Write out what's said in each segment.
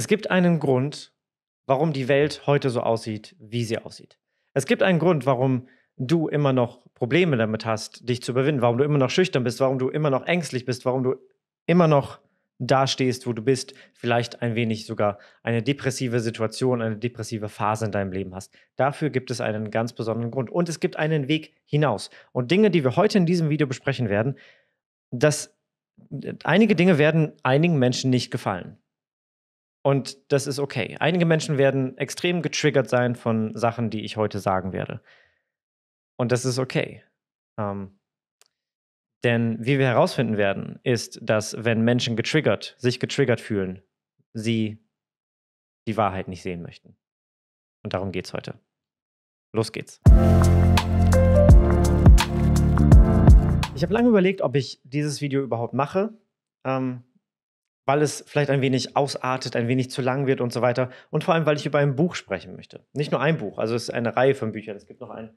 Es gibt einen Grund, warum die Welt heute so aussieht, wie sie aussieht. Es gibt einen Grund, warum du immer noch Probleme damit hast, dich zu überwinden, warum du immer noch schüchtern bist, warum du immer noch ängstlich bist, warum du immer noch dastehst, wo du bist, vielleicht ein wenig sogar eine depressive Situation, eine depressive Phase in deinem Leben hast. Dafür gibt es einen ganz besonderen Grund und es gibt einen Weg hinaus. Und Dinge, die wir heute in diesem Video besprechen werden, dass einige Dinge werden einigen Menschen nicht gefallen. Und das ist okay. Einige Menschen werden extrem getriggert sein von Sachen, die ich heute sagen werde. Und das ist okay. Ähm, denn wie wir herausfinden werden, ist, dass wenn Menschen getriggert, sich getriggert fühlen, sie die Wahrheit nicht sehen möchten. Und darum geht's heute. Los geht's. Ich habe lange überlegt, ob ich dieses Video überhaupt mache. Ähm, weil es vielleicht ein wenig ausartet, ein wenig zu lang wird und so weiter. Und vor allem, weil ich über ein Buch sprechen möchte. Nicht nur ein Buch, also es ist eine Reihe von Büchern. Es gibt noch ein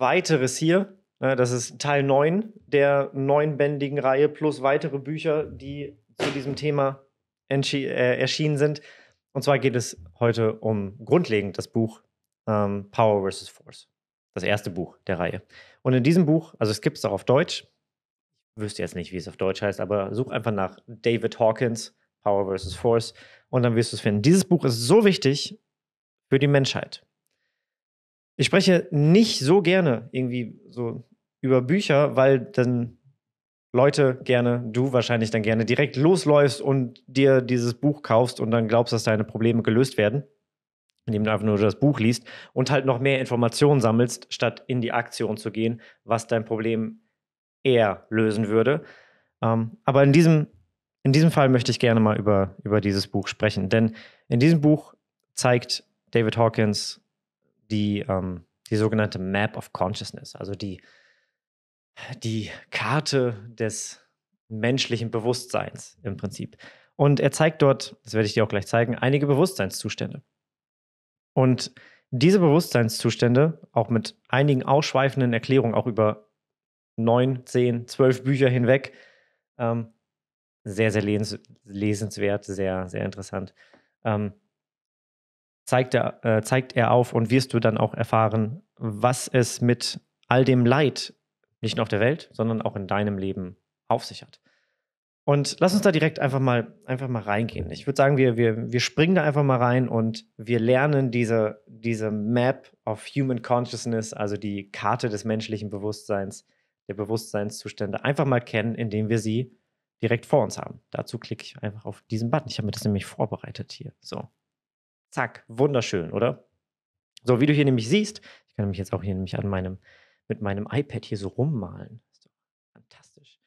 weiteres hier. Das ist Teil 9 der neunbändigen Reihe plus weitere Bücher, die zu diesem Thema äh, erschienen sind. Und zwar geht es heute um grundlegend das Buch ähm, Power vs. Force. Das erste Buch der Reihe. Und in diesem Buch, also es gibt es auch auf Deutsch, wüsste jetzt nicht, wie es auf Deutsch heißt, aber such einfach nach David Hawkins, Power vs. Force, und dann wirst du es finden. Dieses Buch ist so wichtig für die Menschheit. Ich spreche nicht so gerne irgendwie so über Bücher, weil dann Leute gerne, du wahrscheinlich dann gerne direkt losläufst und dir dieses Buch kaufst und dann glaubst, dass deine Probleme gelöst werden, indem du einfach nur das Buch liest und halt noch mehr Informationen sammelst, statt in die Aktion zu gehen, was dein Problem ist eher lösen würde. Ähm, aber in diesem, in diesem Fall möchte ich gerne mal über, über dieses Buch sprechen, denn in diesem Buch zeigt David Hawkins die, ähm, die sogenannte Map of Consciousness, also die, die Karte des menschlichen Bewusstseins im Prinzip. Und er zeigt dort, das werde ich dir auch gleich zeigen, einige Bewusstseinszustände. Und diese Bewusstseinszustände, auch mit einigen ausschweifenden Erklärungen, auch über neun, zehn, zwölf Bücher hinweg. Ähm, sehr, sehr les lesenswert, sehr, sehr interessant. Ähm, zeigt, er, äh, zeigt er auf und wirst du dann auch erfahren, was es mit all dem Leid, nicht nur auf der Welt, sondern auch in deinem Leben auf sich hat. Und lass uns da direkt einfach mal, einfach mal reingehen. Ich würde sagen, wir, wir, wir springen da einfach mal rein und wir lernen diese, diese Map of Human Consciousness, also die Karte des menschlichen Bewusstseins, der Bewusstseinszustände einfach mal kennen, indem wir sie direkt vor uns haben. Dazu klicke ich einfach auf diesen Button. Ich habe mir das nämlich vorbereitet hier. So. Zack, wunderschön, oder? So, wie du hier nämlich siehst, ich kann mich jetzt auch hier nämlich an meinem, mit meinem iPad hier so rummalen. ist doch fantastisch.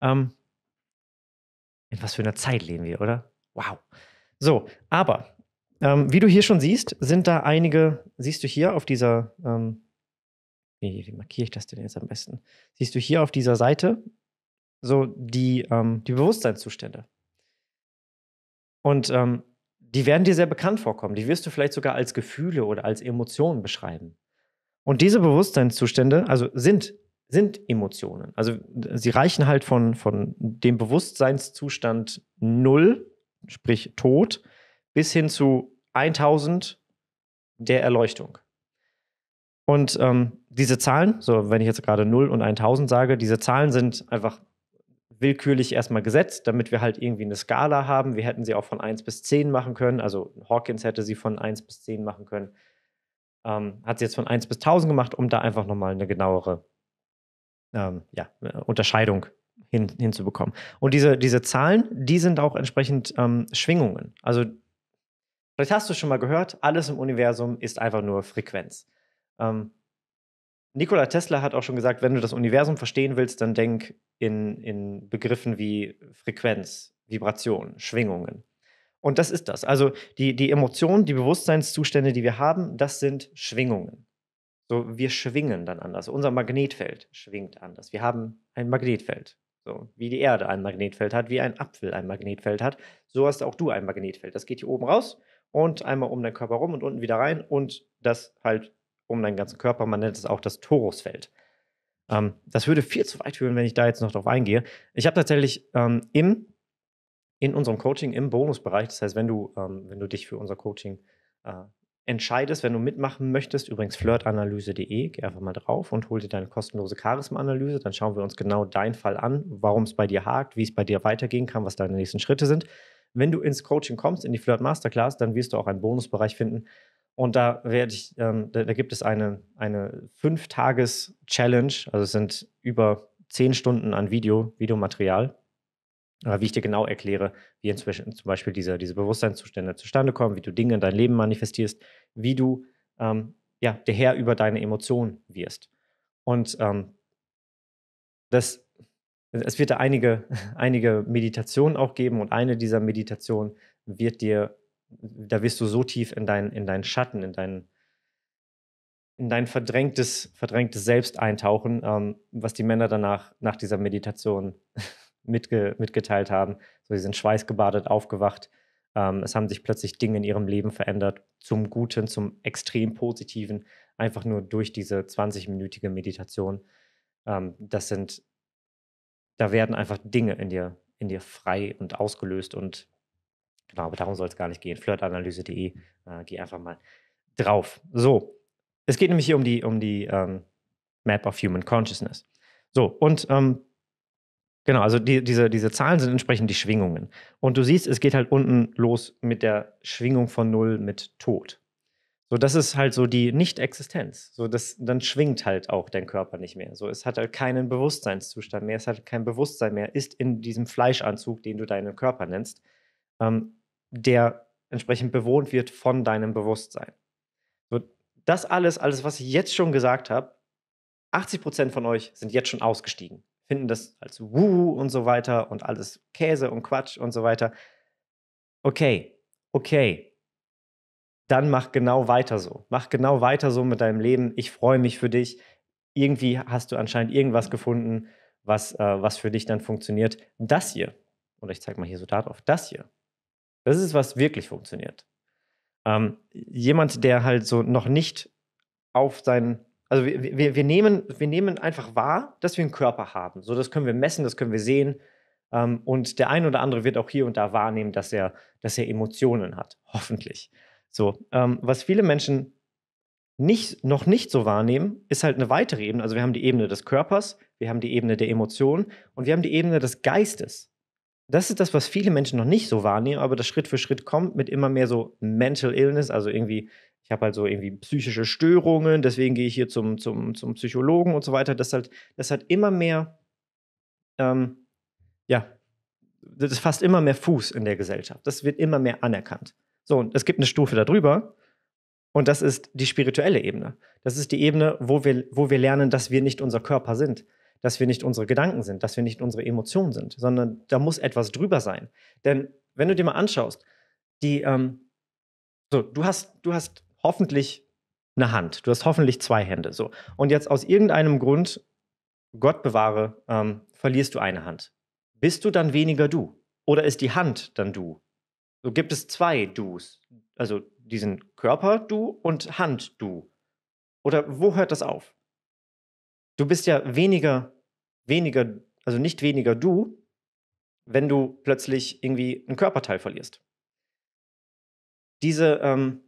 Ähm, in was für einer Zeit leben wir, oder? Wow. So, aber ähm, wie du hier schon siehst, sind da einige, siehst du hier auf dieser ähm, wie, wie markiere ich das denn jetzt am besten? Siehst du hier auf dieser Seite so die, ähm, die Bewusstseinszustände. Und ähm, die werden dir sehr bekannt vorkommen. Die wirst du vielleicht sogar als Gefühle oder als Emotionen beschreiben. Und diese Bewusstseinszustände, also sind, sind Emotionen. Also äh, sie reichen halt von, von dem Bewusstseinszustand Null, sprich Tod, bis hin zu 1000 der Erleuchtung. Und ähm, diese Zahlen, so wenn ich jetzt gerade 0 und 1000 sage, diese Zahlen sind einfach willkürlich erstmal gesetzt, damit wir halt irgendwie eine Skala haben. Wir hätten sie auch von 1 bis 10 machen können. Also Hawkins hätte sie von 1 bis 10 machen können. Ähm, hat sie jetzt von 1 bis 1000 gemacht, um da einfach nochmal eine genauere ähm, ja, Unterscheidung hin, hinzubekommen. Und diese, diese Zahlen, die sind auch entsprechend ähm, Schwingungen. Also vielleicht hast du schon mal gehört, alles im Universum ist einfach nur Frequenz. Ähm, Nikola Tesla hat auch schon gesagt, wenn du das Universum verstehen willst, dann denk in, in Begriffen wie Frequenz, Vibration, Schwingungen. Und das ist das. Also die, die Emotionen, die Bewusstseinszustände, die wir haben, das sind Schwingungen. So, wir schwingen dann anders. Unser Magnetfeld schwingt anders. Wir haben ein Magnetfeld. So, wie die Erde ein Magnetfeld hat, wie ein Apfel ein Magnetfeld hat, so hast auch du ein Magnetfeld. Das geht hier oben raus und einmal um deinen Körper rum und unten wieder rein und das halt um deinen ganzen Körper. Man nennt es auch das Torusfeld. Ähm, das würde viel zu weit führen, wenn ich da jetzt noch drauf eingehe. Ich habe tatsächlich ähm, im, in unserem Coaching im Bonusbereich, das heißt, wenn du, ähm, wenn du dich für unser Coaching äh, entscheidest, wenn du mitmachen möchtest, übrigens flirtanalyse.de, geh einfach mal drauf und hol dir deine kostenlose Charisma-Analyse. Dann schauen wir uns genau deinen Fall an, warum es bei dir hakt, wie es bei dir weitergehen kann, was deine nächsten Schritte sind. Wenn du ins Coaching kommst, in die Flirt Masterclass, dann wirst du auch einen Bonusbereich finden, und da werde ich, ähm, da, da, gibt es eine, eine Fünf-Tages-Challenge, also es sind über zehn Stunden an Video, Videomaterial, äh, wie ich dir genau erkläre, wie inzwischen zum Beispiel diese, diese Bewusstseinszustände zustande kommen, wie du Dinge in dein Leben manifestierst, wie du ähm, ja, der Herr über deine Emotionen wirst. Und ähm, das, es wird da einige, einige Meditationen auch geben und eine dieser Meditationen wird dir da wirst du so tief in, dein, in deinen Schatten, in dein, in dein verdrängtes, verdrängtes Selbst eintauchen, ähm, was die Männer danach nach dieser Meditation mitge mitgeteilt haben. So, sie sind schweißgebadet, aufgewacht. Ähm, es haben sich plötzlich Dinge in ihrem Leben verändert, zum Guten, zum extrem Positiven, einfach nur durch diese 20-minütige Meditation. Ähm, das sind, da werden einfach Dinge in dir, in dir frei und ausgelöst und Genau, aber darum soll es gar nicht gehen. Flirtanalyse.de, äh, geh einfach mal drauf. So, es geht nämlich hier um die, um die ähm, Map of Human Consciousness. So, und ähm, genau, also die, diese, diese Zahlen sind entsprechend die Schwingungen. Und du siehst, es geht halt unten los mit der Schwingung von Null mit Tod. So, das ist halt so die Nicht-Existenz. So, das, dann schwingt halt auch dein Körper nicht mehr. So, es hat halt keinen Bewusstseinszustand mehr, es hat kein Bewusstsein mehr, ist in diesem Fleischanzug, den du deinen Körper nennst. Ähm, der entsprechend bewohnt wird von deinem Bewusstsein. So, das alles, alles, was ich jetzt schon gesagt habe, 80 Prozent von euch sind jetzt schon ausgestiegen, finden das als Wuhu und so weiter und alles Käse und Quatsch und so weiter. Okay, okay. Dann mach genau weiter so. Mach genau weiter so mit deinem Leben. Ich freue mich für dich. Irgendwie hast du anscheinend irgendwas gefunden, was, äh, was für dich dann funktioniert. Das hier, oder ich zeige mal hier so darauf, das hier das ist, was wirklich funktioniert. Ähm, jemand, der halt so noch nicht auf seinen also wir, wir, wir, nehmen, wir nehmen einfach wahr, dass wir einen Körper haben. So, das können wir messen, das können wir sehen. Ähm, und der ein oder andere wird auch hier und da wahrnehmen, dass er, dass er Emotionen hat, hoffentlich. So, ähm, was viele Menschen nicht, noch nicht so wahrnehmen, ist halt eine weitere Ebene. Also wir haben die Ebene des Körpers, wir haben die Ebene der Emotionen und wir haben die Ebene des Geistes das ist das, was viele Menschen noch nicht so wahrnehmen, aber das Schritt für Schritt kommt mit immer mehr so Mental Illness, also irgendwie, ich habe halt so irgendwie psychische Störungen, deswegen gehe ich hier zum, zum, zum Psychologen und so weiter. Das halt, das hat immer mehr, ähm, ja, das fasst immer mehr Fuß in der Gesellschaft. Das wird immer mehr anerkannt. So, und es gibt eine Stufe darüber. Und das ist die spirituelle Ebene. Das ist die Ebene, wo wir, wo wir lernen, dass wir nicht unser Körper sind, dass wir nicht unsere Gedanken sind, dass wir nicht unsere Emotionen sind, sondern da muss etwas drüber sein. Denn wenn du dir mal anschaust, die, ähm, so, du hast, du hast hoffentlich eine Hand, du hast hoffentlich zwei Hände, so. Und jetzt aus irgendeinem Grund, Gott bewahre, ähm, verlierst du eine Hand. Bist du dann weniger du? Oder ist die Hand dann du? So gibt es zwei Du's, also diesen Körper-Du und Hand-Du. Oder wo hört das auf? du bist ja weniger, weniger, also nicht weniger du, wenn du plötzlich irgendwie einen Körperteil verlierst. Diese, ähm,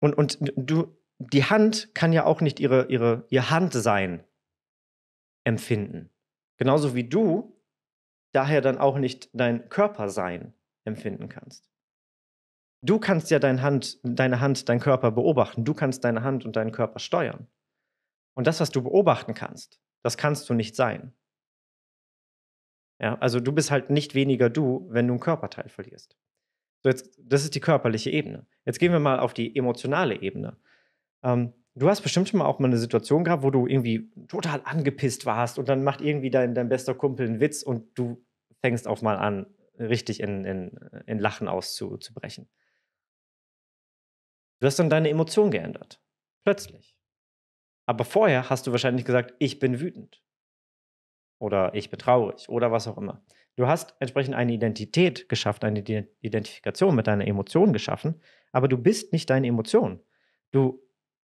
und, und du, die Hand kann ja auch nicht ihre, ihre, ihr Handsein empfinden. Genauso wie du daher dann auch nicht dein Körpersein empfinden kannst. Du kannst ja dein Hand, deine Hand, deinen Körper beobachten. Du kannst deine Hand und deinen Körper steuern. Und das, was du beobachten kannst, das kannst du nicht sein. Ja, also du bist halt nicht weniger du, wenn du einen Körperteil verlierst. So jetzt, das ist die körperliche Ebene. Jetzt gehen wir mal auf die emotionale Ebene. Ähm, du hast bestimmt schon mal auch mal eine Situation gehabt, wo du irgendwie total angepisst warst und dann macht irgendwie dein, dein bester Kumpel einen Witz und du fängst auch mal an, richtig in, in, in Lachen auszubrechen. Du hast dann deine Emotion geändert. Plötzlich. Aber vorher hast du wahrscheinlich gesagt, ich bin wütend. Oder ich bin traurig. Oder was auch immer. Du hast entsprechend eine Identität geschaffen, eine Identifikation mit deiner Emotion geschaffen. Aber du bist nicht deine Emotion. Du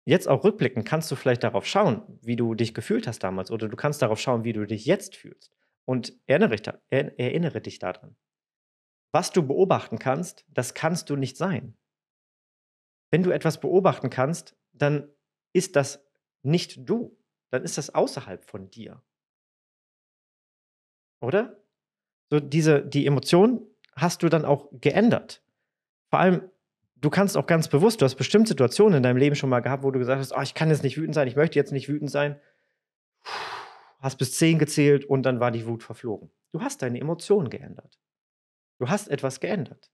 jetzt auch rückblickend kannst du vielleicht darauf schauen, wie du dich gefühlt hast damals. Oder du kannst darauf schauen, wie du dich jetzt fühlst. Und erinnere, erinnere dich daran. Was du beobachten kannst, das kannst du nicht sein. Wenn du etwas beobachten kannst, dann ist das nicht du. Dann ist das außerhalb von dir. Oder? So diese, die Emotion hast du dann auch geändert. Vor allem, du kannst auch ganz bewusst, du hast bestimmt Situationen in deinem Leben schon mal gehabt, wo du gesagt hast, oh, ich kann jetzt nicht wütend sein, ich möchte jetzt nicht wütend sein. Hast bis zehn gezählt und dann war die Wut verflogen. Du hast deine Emotion geändert. Du hast etwas geändert.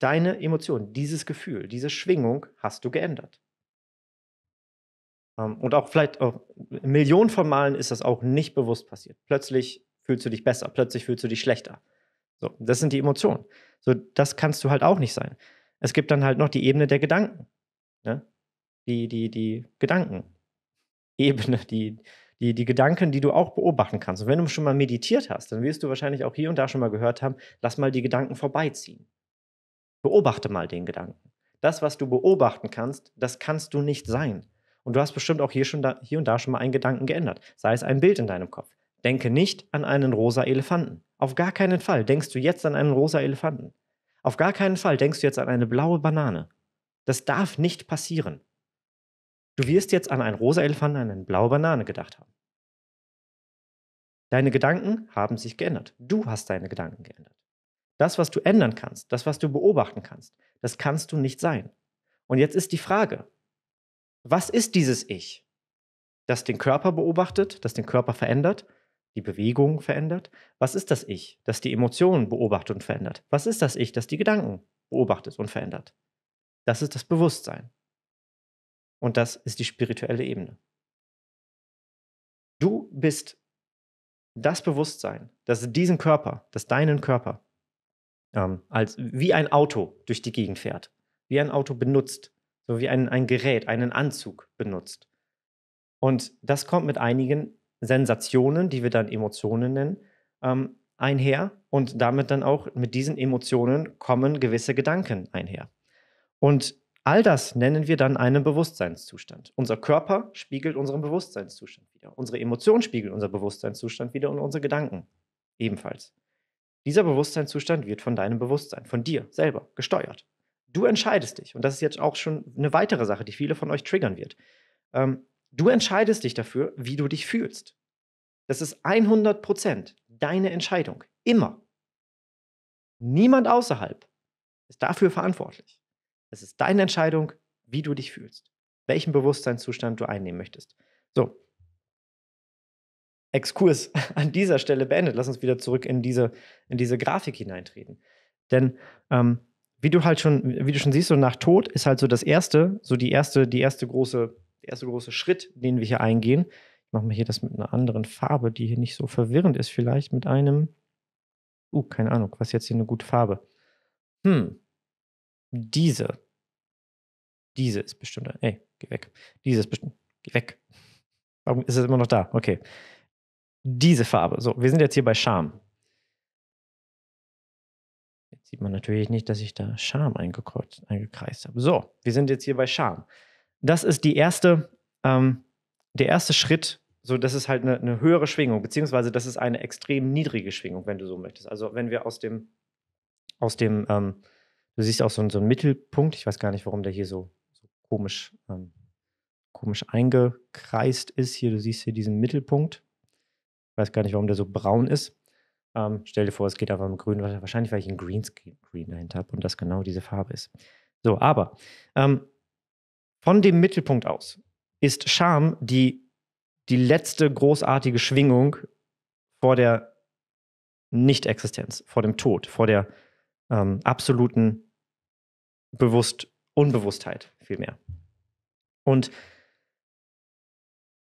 Deine Emotion, dieses Gefühl, diese Schwingung hast du geändert. Ähm, und auch vielleicht auch oh, Millionen von Malen ist das auch nicht bewusst passiert. Plötzlich fühlst du dich besser, plötzlich fühlst du dich schlechter. So, das sind die Emotionen. So, das kannst du halt auch nicht sein. Es gibt dann halt noch die Ebene der Gedanken. Ne? Die, die, die Gedanken. Ebene, die, die, die Gedanken, die du auch beobachten kannst. Und wenn du schon mal meditiert hast, dann wirst du wahrscheinlich auch hier und da schon mal gehört haben, lass mal die Gedanken vorbeiziehen. Beobachte mal den Gedanken. Das, was du beobachten kannst, das kannst du nicht sein. Und du hast bestimmt auch hier, schon da, hier und da schon mal einen Gedanken geändert, sei es ein Bild in deinem Kopf. Denke nicht an einen rosa Elefanten. Auf gar keinen Fall denkst du jetzt an einen rosa Elefanten. Auf gar keinen Fall denkst du jetzt an eine blaue Banane. Das darf nicht passieren. Du wirst jetzt an einen rosa Elefanten, an eine blaue Banane gedacht haben. Deine Gedanken haben sich geändert. Du hast deine Gedanken geändert. Das, was du ändern kannst, das, was du beobachten kannst, das kannst du nicht sein. Und jetzt ist die Frage, was ist dieses Ich, das den Körper beobachtet, das den Körper verändert, die Bewegung verändert? Was ist das Ich, das die Emotionen beobachtet und verändert? Was ist das Ich, das die Gedanken beobachtet und verändert? Das ist das Bewusstsein. Und das ist die spirituelle Ebene. Du bist das Bewusstsein, das diesen Körper, das deinen Körper, ähm, als wie ein Auto durch die Gegend fährt, wie ein Auto benutzt, so wie ein, ein Gerät, einen Anzug benutzt. Und das kommt mit einigen Sensationen, die wir dann Emotionen nennen, ähm, einher. Und damit dann auch mit diesen Emotionen kommen gewisse Gedanken einher. Und all das nennen wir dann einen Bewusstseinszustand. Unser Körper spiegelt unseren Bewusstseinszustand wieder. Unsere Emotionen spiegeln unseren Bewusstseinszustand wieder und unsere Gedanken ebenfalls. Dieser Bewusstseinszustand wird von deinem Bewusstsein, von dir selber gesteuert. Du entscheidest dich, und das ist jetzt auch schon eine weitere Sache, die viele von euch triggern wird. Ähm, du entscheidest dich dafür, wie du dich fühlst. Das ist 100% deine Entscheidung. Immer. Niemand außerhalb ist dafür verantwortlich. Es ist deine Entscheidung, wie du dich fühlst, welchen Bewusstseinszustand du einnehmen möchtest. So. Exkurs an dieser Stelle beendet. Lass uns wieder zurück in diese, in diese Grafik hineintreten. Denn ähm, wie du halt schon, wie du schon siehst, so nach Tod ist halt so das erste, so die erste, die erste große, der erste große Schritt, den wir hier eingehen. Ich mache mal hier das mit einer anderen Farbe, die hier nicht so verwirrend ist, vielleicht mit einem. Uh, keine Ahnung, was jetzt hier eine gute Farbe. Hm. Diese. Diese ist bestimmt. Ey, geh weg. Diese ist bestimmt. Geh weg. Warum ist es immer noch da? Okay. Diese Farbe. So, wir sind jetzt hier bei Charme. Sieht man natürlich nicht, dass ich da Scham eingekreist, habe. So, wir sind jetzt hier bei Scham. Das ist die erste, ähm, der erste Schritt, so das ist halt eine, eine höhere Schwingung, beziehungsweise das ist eine extrem niedrige Schwingung, wenn du so möchtest. Also wenn wir aus dem, aus dem, ähm, du siehst auch so, einen, so einen Mittelpunkt, ich weiß gar nicht, warum der hier so, so komisch, ähm, komisch eingekreist ist. Hier, du siehst hier diesen Mittelpunkt. Ich weiß gar nicht, warum der so braun ist. Ähm, stell dir vor, es geht aber im Grün, wahrscheinlich weil ich ein Greenscreen dahinter habe und das genau diese Farbe ist. So, aber ähm, von dem Mittelpunkt aus ist Scham die, die letzte großartige Schwingung vor der Nicht-Existenz, vor dem Tod, vor der ähm, absoluten Bewusst Unbewusstheit vielmehr. Und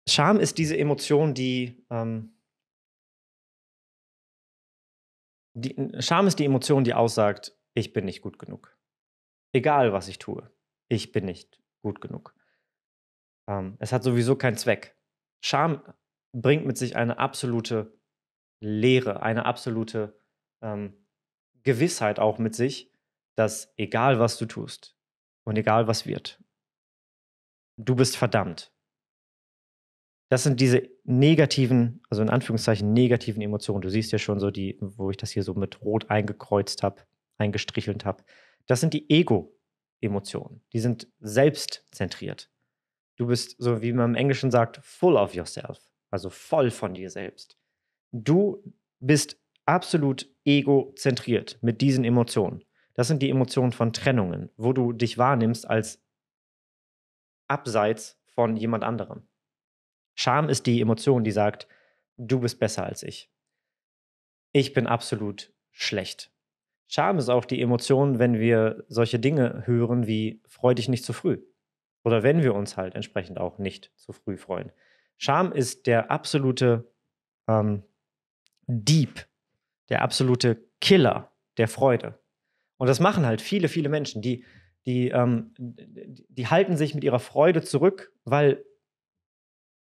Scham ist diese Emotion, die, ähm, die, Scham ist die Emotion, die aussagt, ich bin nicht gut genug. Egal, was ich tue, ich bin nicht gut genug. Ähm, es hat sowieso keinen Zweck. Scham bringt mit sich eine absolute Leere, eine absolute ähm, Gewissheit auch mit sich, dass egal, was du tust und egal, was wird, du bist verdammt das sind diese negativen, also in Anführungszeichen negativen Emotionen. Du siehst ja schon so die, wo ich das hier so mit rot eingekreuzt habe, eingestrichelt habe. Das sind die Ego-Emotionen. Die sind selbstzentriert. Du bist, so wie man im Englischen sagt, full of yourself. Also voll von dir selbst. Du bist absolut egozentriert mit diesen Emotionen. Das sind die Emotionen von Trennungen, wo du dich wahrnimmst als abseits von jemand anderem. Scham ist die Emotion, die sagt, du bist besser als ich. Ich bin absolut schlecht. Scham ist auch die Emotion, wenn wir solche Dinge hören wie freu dich nicht zu früh. Oder wenn wir uns halt entsprechend auch nicht zu früh freuen. Scham ist der absolute ähm, Dieb, der absolute Killer der Freude. Und das machen halt viele, viele Menschen, die, die, ähm, die halten sich mit ihrer Freude zurück, weil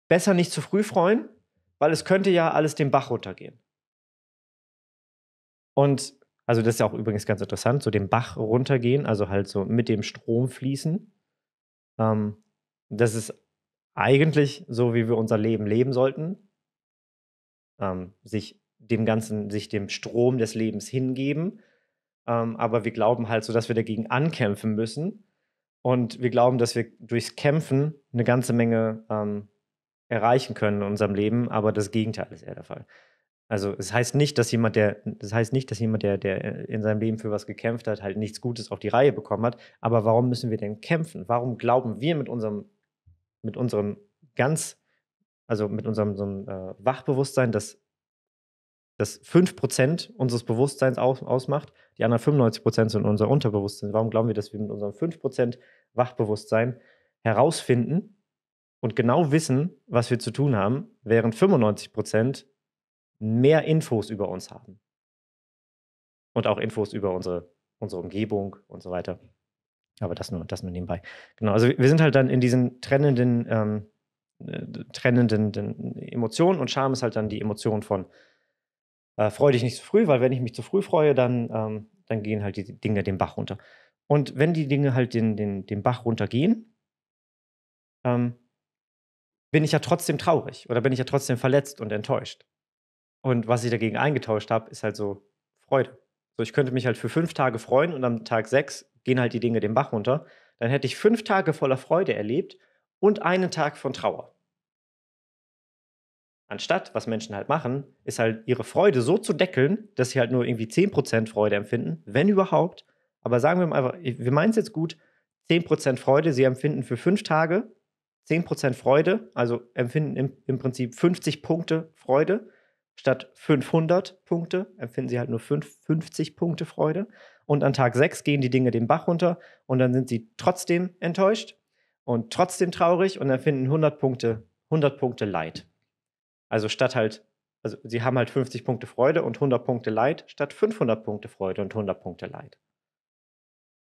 besser nicht zu früh freuen, weil es könnte ja alles den Bach runtergehen. Und also das ist ja auch übrigens ganz interessant, so den Bach runtergehen, also halt so mit dem Strom fließen. Ähm, das ist eigentlich so, wie wir unser Leben leben sollten. Ähm, sich dem Ganzen, sich dem Strom des Lebens hingeben. Ähm, aber wir glauben halt so, dass wir dagegen ankämpfen müssen. Und wir glauben, dass wir durchs Kämpfen eine ganze Menge ähm, erreichen können in unserem Leben, aber das Gegenteil ist eher der Fall. Also es heißt nicht, dass jemand, der, das heißt nicht, dass jemand, der, der in seinem Leben für was gekämpft hat, halt nichts Gutes auf die Reihe bekommen hat. Aber warum müssen wir denn kämpfen? Warum glauben wir mit unserem, mit unserem ganz, also mit unserem so einem, äh, Wachbewusstsein, dass das 5% unseres Bewusstseins aus, ausmacht, die anderen 95% sind unser Unterbewusstsein. Warum glauben wir, dass wir mit unserem 5% Wachbewusstsein herausfinden, und genau wissen, was wir zu tun haben, während 95 Prozent mehr Infos über uns haben. Und auch Infos über unsere, unsere Umgebung und so weiter. Aber das nur, das nur nebenbei. Genau, also wir sind halt dann in diesen trennenden, ähm, äh, trennenden den Emotionen und Scham ist halt dann die Emotion von äh, freu dich nicht zu früh, weil wenn ich mich zu früh freue, dann, ähm, dann gehen halt die Dinge den Bach runter. Und wenn die Dinge halt den, den, den Bach runtergehen, ähm, bin ich ja trotzdem traurig oder bin ich ja trotzdem verletzt und enttäuscht. Und was ich dagegen eingetauscht habe, ist halt so Freude. So, ich könnte mich halt für fünf Tage freuen und am Tag sechs gehen halt die Dinge den Bach runter. Dann hätte ich fünf Tage voller Freude erlebt und einen Tag von Trauer. Anstatt, was Menschen halt machen, ist halt ihre Freude so zu deckeln, dass sie halt nur irgendwie 10% Freude empfinden, wenn überhaupt. Aber sagen wir mal einfach, wir meinen es jetzt gut, 10% Freude sie empfinden für fünf Tage 10% Freude, also empfinden im, im, Prinzip 50 Punkte Freude. Statt 500 Punkte empfinden sie halt nur 5, 50 Punkte Freude. Und an Tag 6 gehen die Dinge den Bach runter und dann sind sie trotzdem enttäuscht und trotzdem traurig und empfinden 100 Punkte, 100 Punkte Leid. Also statt halt, also sie haben halt 50 Punkte Freude und 100 Punkte Leid statt 500 Punkte Freude und 100 Punkte Leid.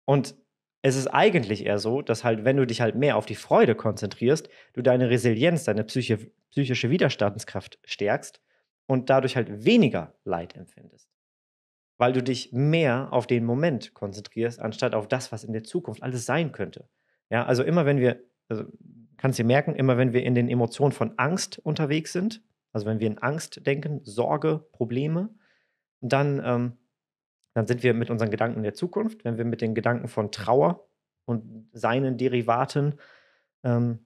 Und es ist eigentlich eher so, dass halt, wenn du dich halt mehr auf die Freude konzentrierst, du deine Resilienz, deine Psyche, psychische Widerstandskraft stärkst und dadurch halt weniger Leid empfindest. Weil du dich mehr auf den Moment konzentrierst, anstatt auf das, was in der Zukunft alles sein könnte. Ja, also immer wenn wir, also kannst du merken, immer wenn wir in den Emotionen von Angst unterwegs sind, also wenn wir in Angst denken, Sorge, Probleme, dann ähm, dann sind wir mit unseren Gedanken der Zukunft. Wenn wir mit den Gedanken von Trauer und seinen Derivaten ähm,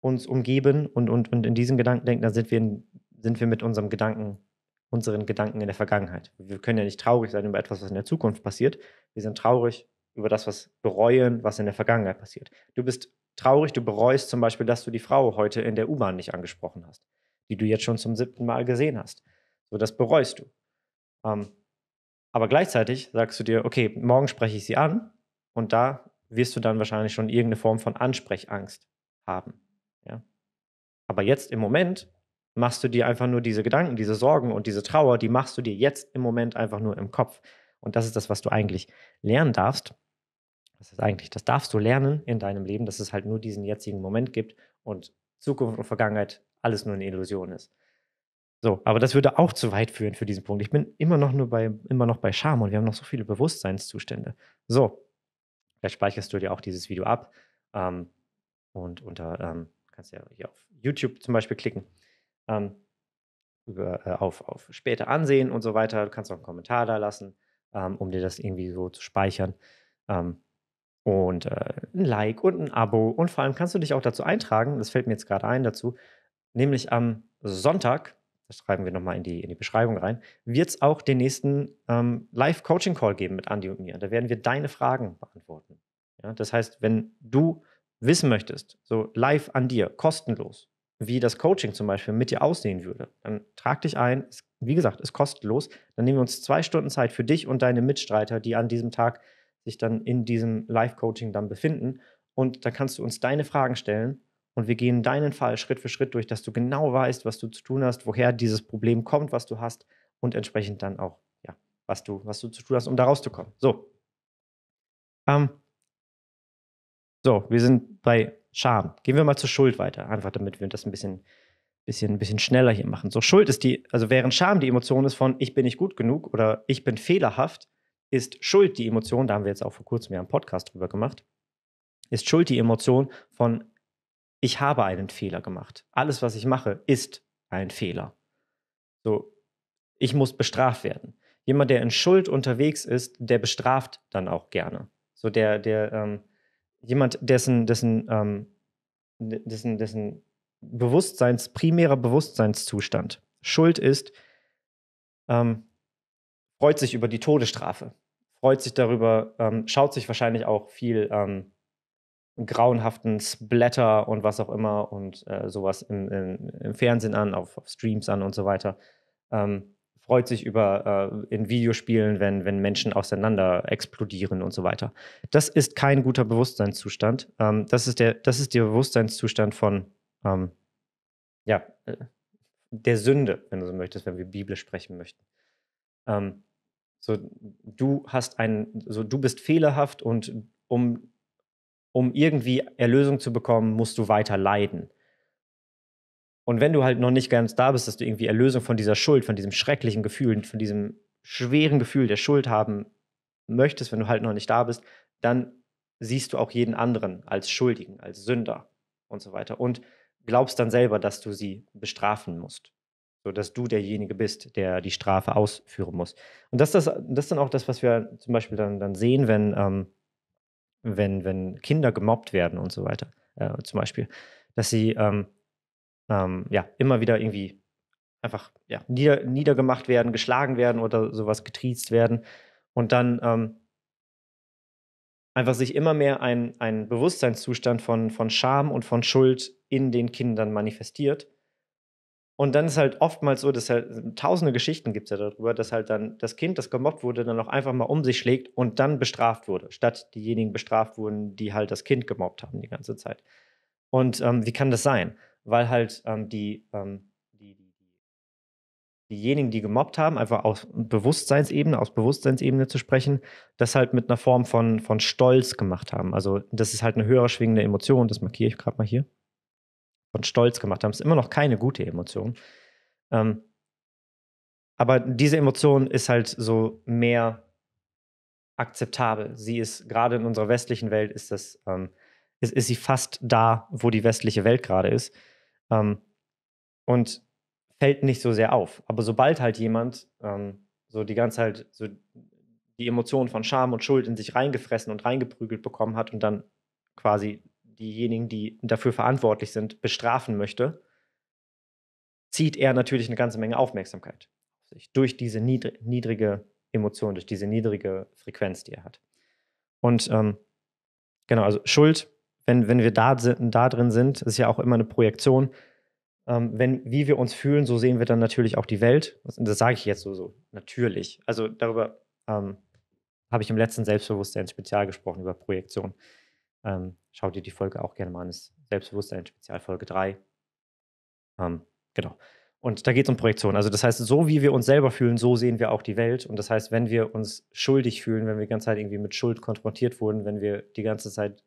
uns umgeben und, und, und in diesen Gedanken denken, dann sind wir, in, sind wir mit unserem Gedanken, unseren Gedanken in der Vergangenheit. Wir können ja nicht traurig sein über etwas, was in der Zukunft passiert. Wir sind traurig über das, was bereuen, was in der Vergangenheit passiert. Du bist traurig, du bereust zum Beispiel, dass du die Frau heute in der U-Bahn nicht angesprochen hast, die du jetzt schon zum siebten Mal gesehen hast. So, das bereust du. Ähm, aber gleichzeitig sagst du dir, okay, morgen spreche ich sie an und da wirst du dann wahrscheinlich schon irgendeine Form von Ansprechangst haben. Ja? Aber jetzt im Moment machst du dir einfach nur diese Gedanken, diese Sorgen und diese Trauer, die machst du dir jetzt im Moment einfach nur im Kopf. Und das ist das, was du eigentlich lernen darfst. Das ist eigentlich, das darfst du lernen in deinem Leben, dass es halt nur diesen jetzigen Moment gibt und Zukunft und Vergangenheit alles nur eine Illusion ist. So, aber das würde auch zu weit führen für diesen Punkt. Ich bin immer noch nur bei, immer noch bei Scham und wir haben noch so viele Bewusstseinszustände. So, vielleicht speicherst du dir auch dieses Video ab ähm, und unter, ähm, kannst ja hier auf YouTube zum Beispiel klicken, ähm, über, äh, auf, auf später ansehen und so weiter. Du kannst auch einen Kommentar da lassen, ähm, um dir das irgendwie so zu speichern. Ähm, und äh, ein Like und ein Abo und vor allem kannst du dich auch dazu eintragen, das fällt mir jetzt gerade ein dazu, nämlich am Sonntag das schreiben wir nochmal in die, in die Beschreibung rein, wird es auch den nächsten ähm, Live-Coaching-Call geben mit Andi und mir. Da werden wir deine Fragen beantworten. Ja, das heißt, wenn du wissen möchtest, so live an dir, kostenlos, wie das Coaching zum Beispiel mit dir aussehen würde, dann trag dich ein. Es, wie gesagt, ist kostenlos. Dann nehmen wir uns zwei Stunden Zeit für dich und deine Mitstreiter, die an diesem Tag sich dann in diesem Live-Coaching dann befinden. Und da kannst du uns deine Fragen stellen und wir gehen deinen Fall Schritt für Schritt durch, dass du genau weißt, was du zu tun hast, woher dieses Problem kommt, was du hast und entsprechend dann auch, ja, was du, was du zu tun hast, um da rauszukommen. So. Ähm. So, wir sind bei Scham. Gehen wir mal zur Schuld weiter, einfach damit wir das ein bisschen, bisschen, bisschen schneller hier machen. So, Schuld ist die, also während Scham die Emotion ist von ich bin nicht gut genug oder ich bin fehlerhaft, ist Schuld die Emotion, da haben wir jetzt auch vor kurzem ja einen Podcast drüber gemacht, ist Schuld die Emotion von ich habe einen Fehler gemacht. Alles, was ich mache, ist ein Fehler. So, ich muss bestraft werden. Jemand, der in Schuld unterwegs ist, der bestraft dann auch gerne. So der, der, ähm, jemand, dessen, dessen, ähm, dessen, dessen Bewusstseins, primärer Bewusstseinszustand Schuld ist, ähm, freut sich über die Todesstrafe, freut sich darüber, ähm, schaut sich wahrscheinlich auch viel ähm, grauenhaften Splatter und was auch immer und äh, sowas im, im, im, Fernsehen an, auf, auf, Streams an und so weiter. Ähm, freut sich über äh, in Videospielen, wenn, wenn Menschen auseinander explodieren und so weiter. Das ist kein guter Bewusstseinszustand. Ähm, das, ist der, das ist der Bewusstseinszustand von ähm, ja, äh, der Sünde, wenn du so möchtest, wenn wir Bibel sprechen möchten. Ähm, so, du hast einen, so du bist fehlerhaft und um um irgendwie Erlösung zu bekommen, musst du weiter leiden. Und wenn du halt noch nicht ganz da bist, dass du irgendwie Erlösung von dieser Schuld, von diesem schrecklichen Gefühl, von diesem schweren Gefühl der Schuld haben möchtest, wenn du halt noch nicht da bist, dann siehst du auch jeden anderen als Schuldigen, als Sünder und so weiter und glaubst dann selber, dass du sie bestrafen musst, so dass du derjenige bist, der die Strafe ausführen muss. Und das ist das, das dann auch das, was wir zum Beispiel dann, dann sehen, wenn ähm, wenn, wenn Kinder gemobbt werden und so weiter, äh, zum Beispiel, dass sie ähm, ähm, ja, immer wieder irgendwie einfach ja, nieder, niedergemacht werden, geschlagen werden oder sowas getriezt werden und dann ähm, einfach sich immer mehr ein, ein Bewusstseinszustand von, von Scham und von Schuld in den Kindern manifestiert und dann ist halt oftmals so, dass halt äh, tausende Geschichten gibt es ja darüber, dass halt dann das Kind, das gemobbt wurde, dann auch einfach mal um sich schlägt und dann bestraft wurde, statt diejenigen bestraft wurden, die halt das Kind gemobbt haben die ganze Zeit. Und ähm, wie kann das sein? Weil halt ähm, die, ähm, die, diejenigen, die gemobbt haben, einfach aus Bewusstseinsebene, aus Bewusstseinsebene zu sprechen, das halt mit einer Form von, von Stolz gemacht haben. Also das ist halt eine höher schwingende Emotion, das markiere ich gerade mal hier von Stolz gemacht haben. Ist immer noch keine gute Emotion. Ähm, aber diese Emotion ist halt so mehr akzeptabel. Sie ist gerade in unserer westlichen Welt ist das ähm, ist, ist sie fast da, wo die westliche Welt gerade ist ähm, und fällt nicht so sehr auf. Aber sobald halt jemand ähm, so die ganze Zeit so die Emotionen von Scham und Schuld in sich reingefressen und reingeprügelt bekommen hat und dann quasi diejenigen, die dafür verantwortlich sind, bestrafen möchte, zieht er natürlich eine ganze Menge Aufmerksamkeit auf sich durch diese niedr niedrige Emotion, durch diese niedrige Frequenz, die er hat. Und ähm, genau, also Schuld, wenn, wenn wir da, da drin sind, ist ja auch immer eine Projektion. Ähm, wenn, wie wir uns fühlen, so sehen wir dann natürlich auch die Welt. Das, das sage ich jetzt so, so natürlich. Also darüber ähm, habe ich im letzten Selbstbewusstsein-Spezial gesprochen, über Projektion. Ähm, schau dir die Folge auch gerne mal an. Ist Selbstbewusstsein, Spezialfolge 3. Ähm, genau. Und da geht es um Projektion. Also das heißt, so wie wir uns selber fühlen, so sehen wir auch die Welt. Und das heißt, wenn wir uns schuldig fühlen, wenn wir die ganze Zeit irgendwie mit Schuld konfrontiert wurden, wenn wir die ganze Zeit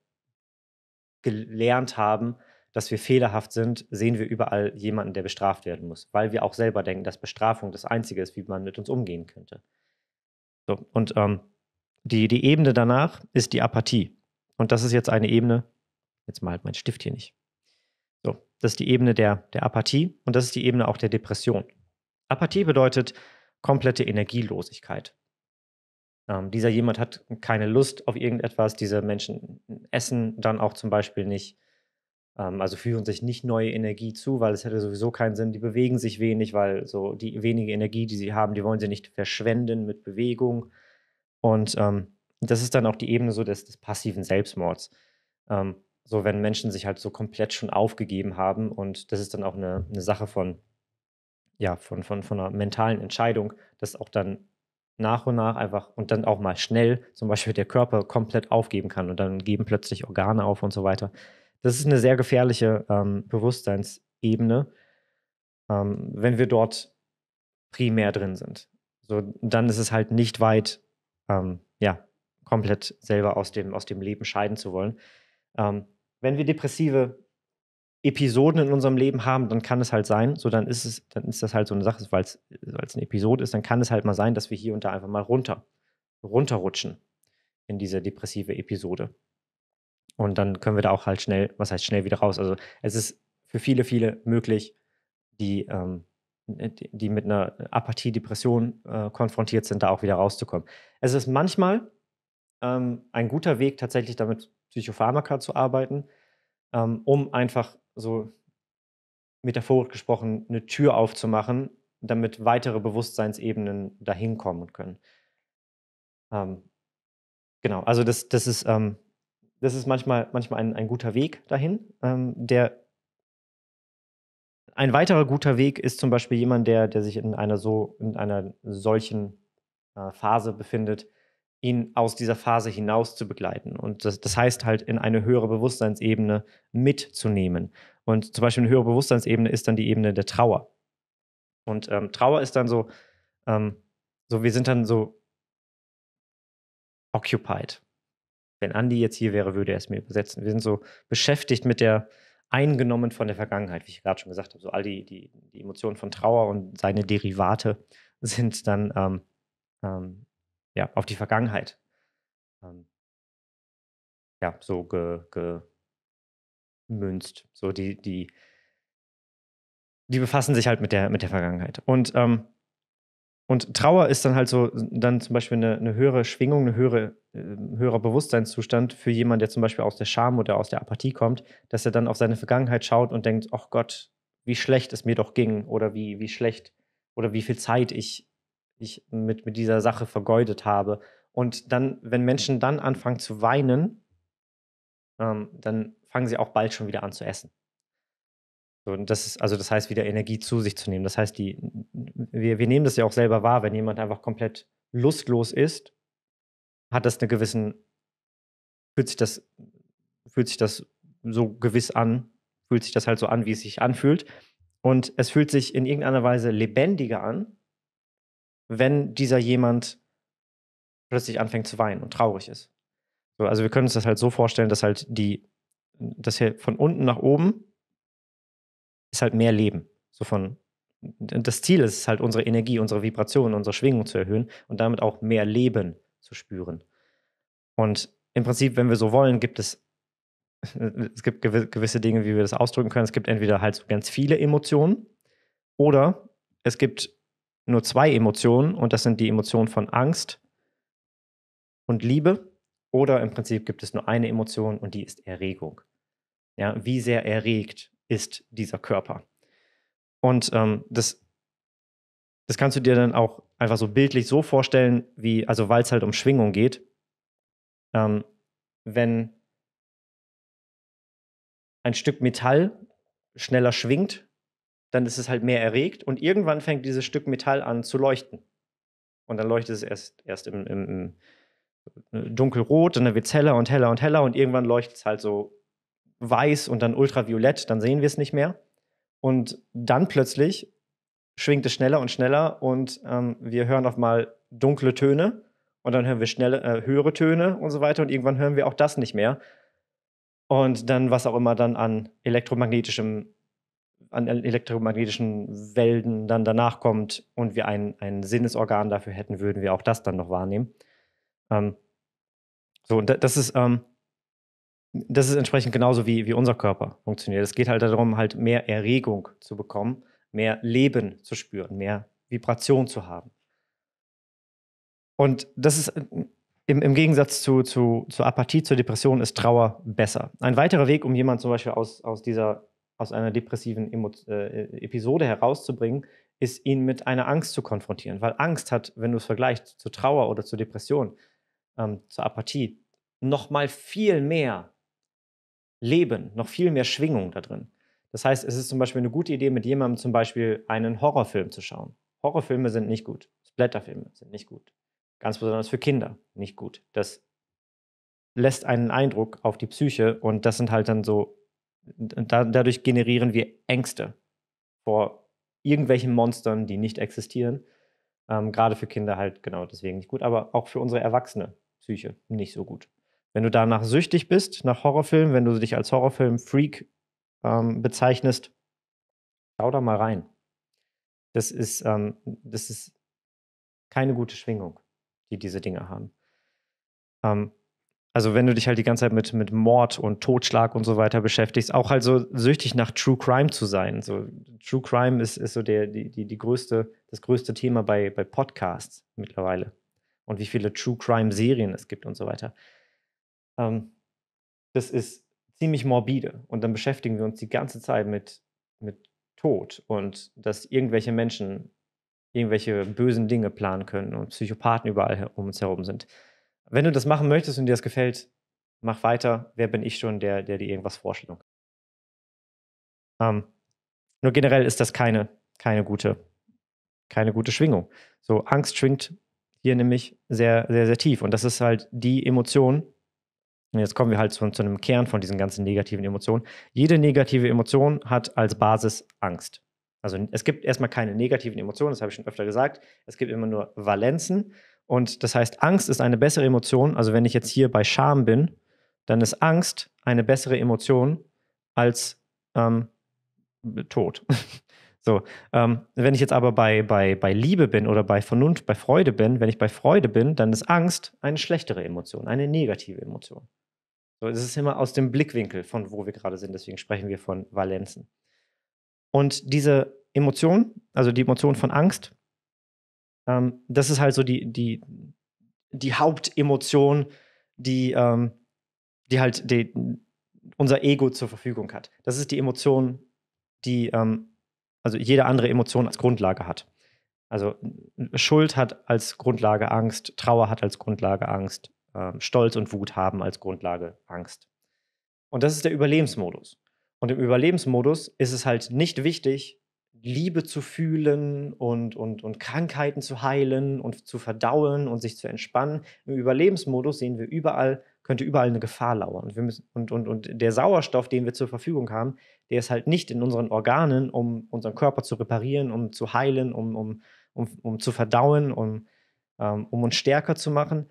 gelernt haben, dass wir fehlerhaft sind, sehen wir überall jemanden, der bestraft werden muss, weil wir auch selber denken, dass Bestrafung das Einzige ist, wie man mit uns umgehen könnte. So, und ähm, die, die Ebene danach ist die Apathie. Und das ist jetzt eine Ebene, jetzt mal halt mein Stift hier nicht. So, das ist die Ebene der, der Apathie und das ist die Ebene auch der Depression. Apathie bedeutet komplette Energielosigkeit. Ähm, dieser jemand hat keine Lust auf irgendetwas, diese Menschen essen dann auch zum Beispiel nicht, ähm, also führen sich nicht neue Energie zu, weil es hätte sowieso keinen Sinn, die bewegen sich wenig, weil so die wenige Energie, die sie haben, die wollen sie nicht verschwenden mit Bewegung. Und ähm, das ist dann auch die Ebene so des, des passiven Selbstmords. Ähm, so, wenn Menschen sich halt so komplett schon aufgegeben haben und das ist dann auch eine, eine Sache von, ja, von, von, von einer mentalen Entscheidung, dass auch dann nach und nach einfach und dann auch mal schnell zum Beispiel der Körper komplett aufgeben kann und dann geben plötzlich Organe auf und so weiter. Das ist eine sehr gefährliche ähm, Bewusstseinsebene, ähm, wenn wir dort primär drin sind. So, dann ist es halt nicht weit, ähm, ja, komplett selber aus dem, aus dem Leben scheiden zu wollen. Ähm, wenn wir depressive Episoden in unserem Leben haben, dann kann es halt sein, so dann ist es, dann ist das halt so eine Sache, weil es eine Episode ist, dann kann es halt mal sein, dass wir hier und da einfach mal runter, runterrutschen in diese depressive Episode. Und dann können wir da auch halt schnell, was heißt schnell wieder raus. Also es ist für viele, viele möglich, die, ähm, äh, die mit einer Apathie, Depression äh, konfrontiert sind, da auch wieder rauszukommen. Es ist manchmal ähm, ein guter Weg, tatsächlich damit Psychopharmaka zu arbeiten, ähm, um einfach so metaphorisch gesprochen eine Tür aufzumachen, damit weitere Bewusstseinsebenen dahin kommen können. Ähm, genau, also das, das ist, ähm, das ist manchmal, manchmal ein, ein guter Weg dahin, ähm, der ein weiterer guter Weg ist zum Beispiel jemand, der, der sich in einer so, in einer solchen äh, Phase befindet, ihn aus dieser Phase hinaus zu begleiten. Und das, das, heißt halt, in eine höhere Bewusstseinsebene mitzunehmen. Und zum Beispiel eine höhere Bewusstseinsebene ist dann die Ebene der Trauer. Und ähm, Trauer ist dann so, ähm, so, wir sind dann so occupied. Wenn Andy jetzt hier wäre, würde er es mir übersetzen. Wir sind so beschäftigt mit der, eingenommen von der Vergangenheit, wie ich gerade schon gesagt habe. So all die, die, die Emotionen von Trauer und seine Derivate sind dann ähm, ähm ja, auf die Vergangenheit. Ähm, ja, so gemünzt. Ge so die, die, die befassen sich halt mit der, mit der Vergangenheit. Und, ähm, und Trauer ist dann halt so, dann zum Beispiel eine, eine höhere Schwingung, ein höhere, äh, höherer Bewusstseinszustand für jemanden, der zum Beispiel aus der Scham oder aus der Apathie kommt, dass er dann auf seine Vergangenheit schaut und denkt, ach Gott, wie schlecht es mir doch ging oder wie, wie schlecht oder wie viel Zeit ich ich mit, mit dieser Sache vergeudet habe. Und dann, wenn Menschen dann anfangen zu weinen, ähm, dann fangen sie auch bald schon wieder an zu essen. So, und das ist, also das heißt, wieder Energie zu sich zu nehmen. Das heißt, die, wir, wir nehmen das ja auch selber wahr, wenn jemand einfach komplett lustlos ist, hat das eine gewissen, fühlt sich das, fühlt sich das so gewiss an, fühlt sich das halt so an, wie es sich anfühlt. Und es fühlt sich in irgendeiner Weise lebendiger an, wenn dieser jemand plötzlich anfängt zu weinen und traurig ist. So, also wir können uns das halt so vorstellen, dass halt die, dass hier von unten nach oben ist halt mehr Leben. So von das Ziel ist halt unsere Energie, unsere Vibration, unsere Schwingung zu erhöhen und damit auch mehr Leben zu spüren. Und im Prinzip, wenn wir so wollen, gibt es es gibt gewisse Dinge, wie wir das ausdrücken können. Es gibt entweder halt so ganz viele Emotionen oder es gibt nur zwei Emotionen und das sind die Emotionen von Angst und Liebe. Oder im Prinzip gibt es nur eine Emotion und die ist Erregung. Ja, wie sehr erregt ist dieser Körper? Und ähm, das, das kannst du dir dann auch einfach so bildlich so vorstellen, wie, also weil es halt um Schwingung geht, ähm, wenn ein Stück Metall schneller schwingt, dann ist es halt mehr erregt und irgendwann fängt dieses Stück Metall an zu leuchten. Und dann leuchtet es erst, erst im, im, im äh, dunkelrot dann wird es heller und heller und heller und irgendwann leuchtet es halt so weiß und dann ultraviolett, dann sehen wir es nicht mehr. Und dann plötzlich schwingt es schneller und schneller und ähm, wir hören auf mal dunkle Töne und dann hören wir schnelle, äh, höhere Töne und so weiter und irgendwann hören wir auch das nicht mehr. Und dann, was auch immer dann an elektromagnetischem an elektromagnetischen Wellen dann danach kommt und wir ein, ein Sinnesorgan dafür hätten, würden wir auch das dann noch wahrnehmen. Ähm, so, und das ist, ähm, das ist entsprechend genauso, wie, wie unser Körper funktioniert. Es geht halt darum, halt mehr Erregung zu bekommen, mehr Leben zu spüren, mehr Vibration zu haben. Und das ist im, im Gegensatz zu, zu, zu Apathie, zur Depression ist Trauer besser. Ein weiterer Weg, um jemanden zum Beispiel aus, aus dieser aus einer depressiven Emo äh, Episode herauszubringen, ist ihn mit einer Angst zu konfrontieren. Weil Angst hat, wenn du es vergleichst zur Trauer oder zur Depression, ähm, zur Apathie, noch mal viel mehr Leben, noch viel mehr Schwingung da drin. Das heißt, es ist zum Beispiel eine gute Idee, mit jemandem zum Beispiel einen Horrorfilm zu schauen. Horrorfilme sind nicht gut. Splatterfilme sind nicht gut. Ganz besonders für Kinder nicht gut. Das lässt einen Eindruck auf die Psyche und das sind halt dann so da, dadurch generieren wir Ängste vor irgendwelchen Monstern, die nicht existieren. Ähm, Gerade für Kinder halt genau deswegen nicht gut, aber auch für unsere erwachsene Psyche nicht so gut. Wenn du danach süchtig bist, nach Horrorfilmen, wenn du dich als Horrorfilm-Freak ähm, bezeichnest, schau da mal rein. Das ist, ähm, das ist keine gute Schwingung, die diese Dinge haben. Ähm, also wenn du dich halt die ganze Zeit mit, mit Mord und Totschlag und so weiter beschäftigst, auch halt so süchtig nach True Crime zu sein. So, True Crime ist, ist so der, die, die, die größte, das größte Thema bei, bei Podcasts mittlerweile. Und wie viele True Crime-Serien es gibt und so weiter. Ähm, das ist ziemlich morbide. Und dann beschäftigen wir uns die ganze Zeit mit, mit Tod und dass irgendwelche Menschen irgendwelche bösen Dinge planen können und Psychopathen überall um uns herum sind wenn du das machen möchtest und dir das gefällt, mach weiter. Wer bin ich schon, der, der dir irgendwas vorstellt? Ähm, nur generell ist das keine, keine, gute, keine gute Schwingung. So, Angst schwingt hier nämlich sehr, sehr, sehr tief. Und das ist halt die Emotion. Und jetzt kommen wir halt zu, zu einem Kern von diesen ganzen negativen Emotionen. Jede negative Emotion hat als Basis Angst. Also es gibt erstmal keine negativen Emotionen, das habe ich schon öfter gesagt. Es gibt immer nur Valenzen und das heißt, Angst ist eine bessere Emotion. Also wenn ich jetzt hier bei Scham bin, dann ist Angst eine bessere Emotion als ähm, Tod. so, ähm, wenn ich jetzt aber bei, bei, bei Liebe bin oder bei Vernunft, bei Freude bin, wenn ich bei Freude bin, dann ist Angst eine schlechtere Emotion, eine negative Emotion. So, es ist immer aus dem Blickwinkel, von wo wir gerade sind. Deswegen sprechen wir von Valenzen. Und diese Emotion, also die Emotion von Angst, ähm, das ist halt so die, die, die Hauptemotion, die, ähm, die halt die, unser Ego zur Verfügung hat. Das ist die Emotion, die ähm, also jede andere Emotion als Grundlage hat. Also Schuld hat als Grundlage Angst, Trauer hat als Grundlage Angst, ähm, Stolz und Wut haben als Grundlage Angst. Und das ist der Überlebensmodus. Und im Überlebensmodus ist es halt nicht wichtig, Liebe zu fühlen und, und, und Krankheiten zu heilen und zu verdauen und sich zu entspannen. Im Überlebensmodus sehen wir überall, könnte überall eine Gefahr lauern. Und, wir müssen, und, und, und der Sauerstoff, den wir zur Verfügung haben, der ist halt nicht in unseren Organen, um unseren Körper zu reparieren, um zu heilen, um, um, um, um zu verdauen, um, ähm, um uns stärker zu machen.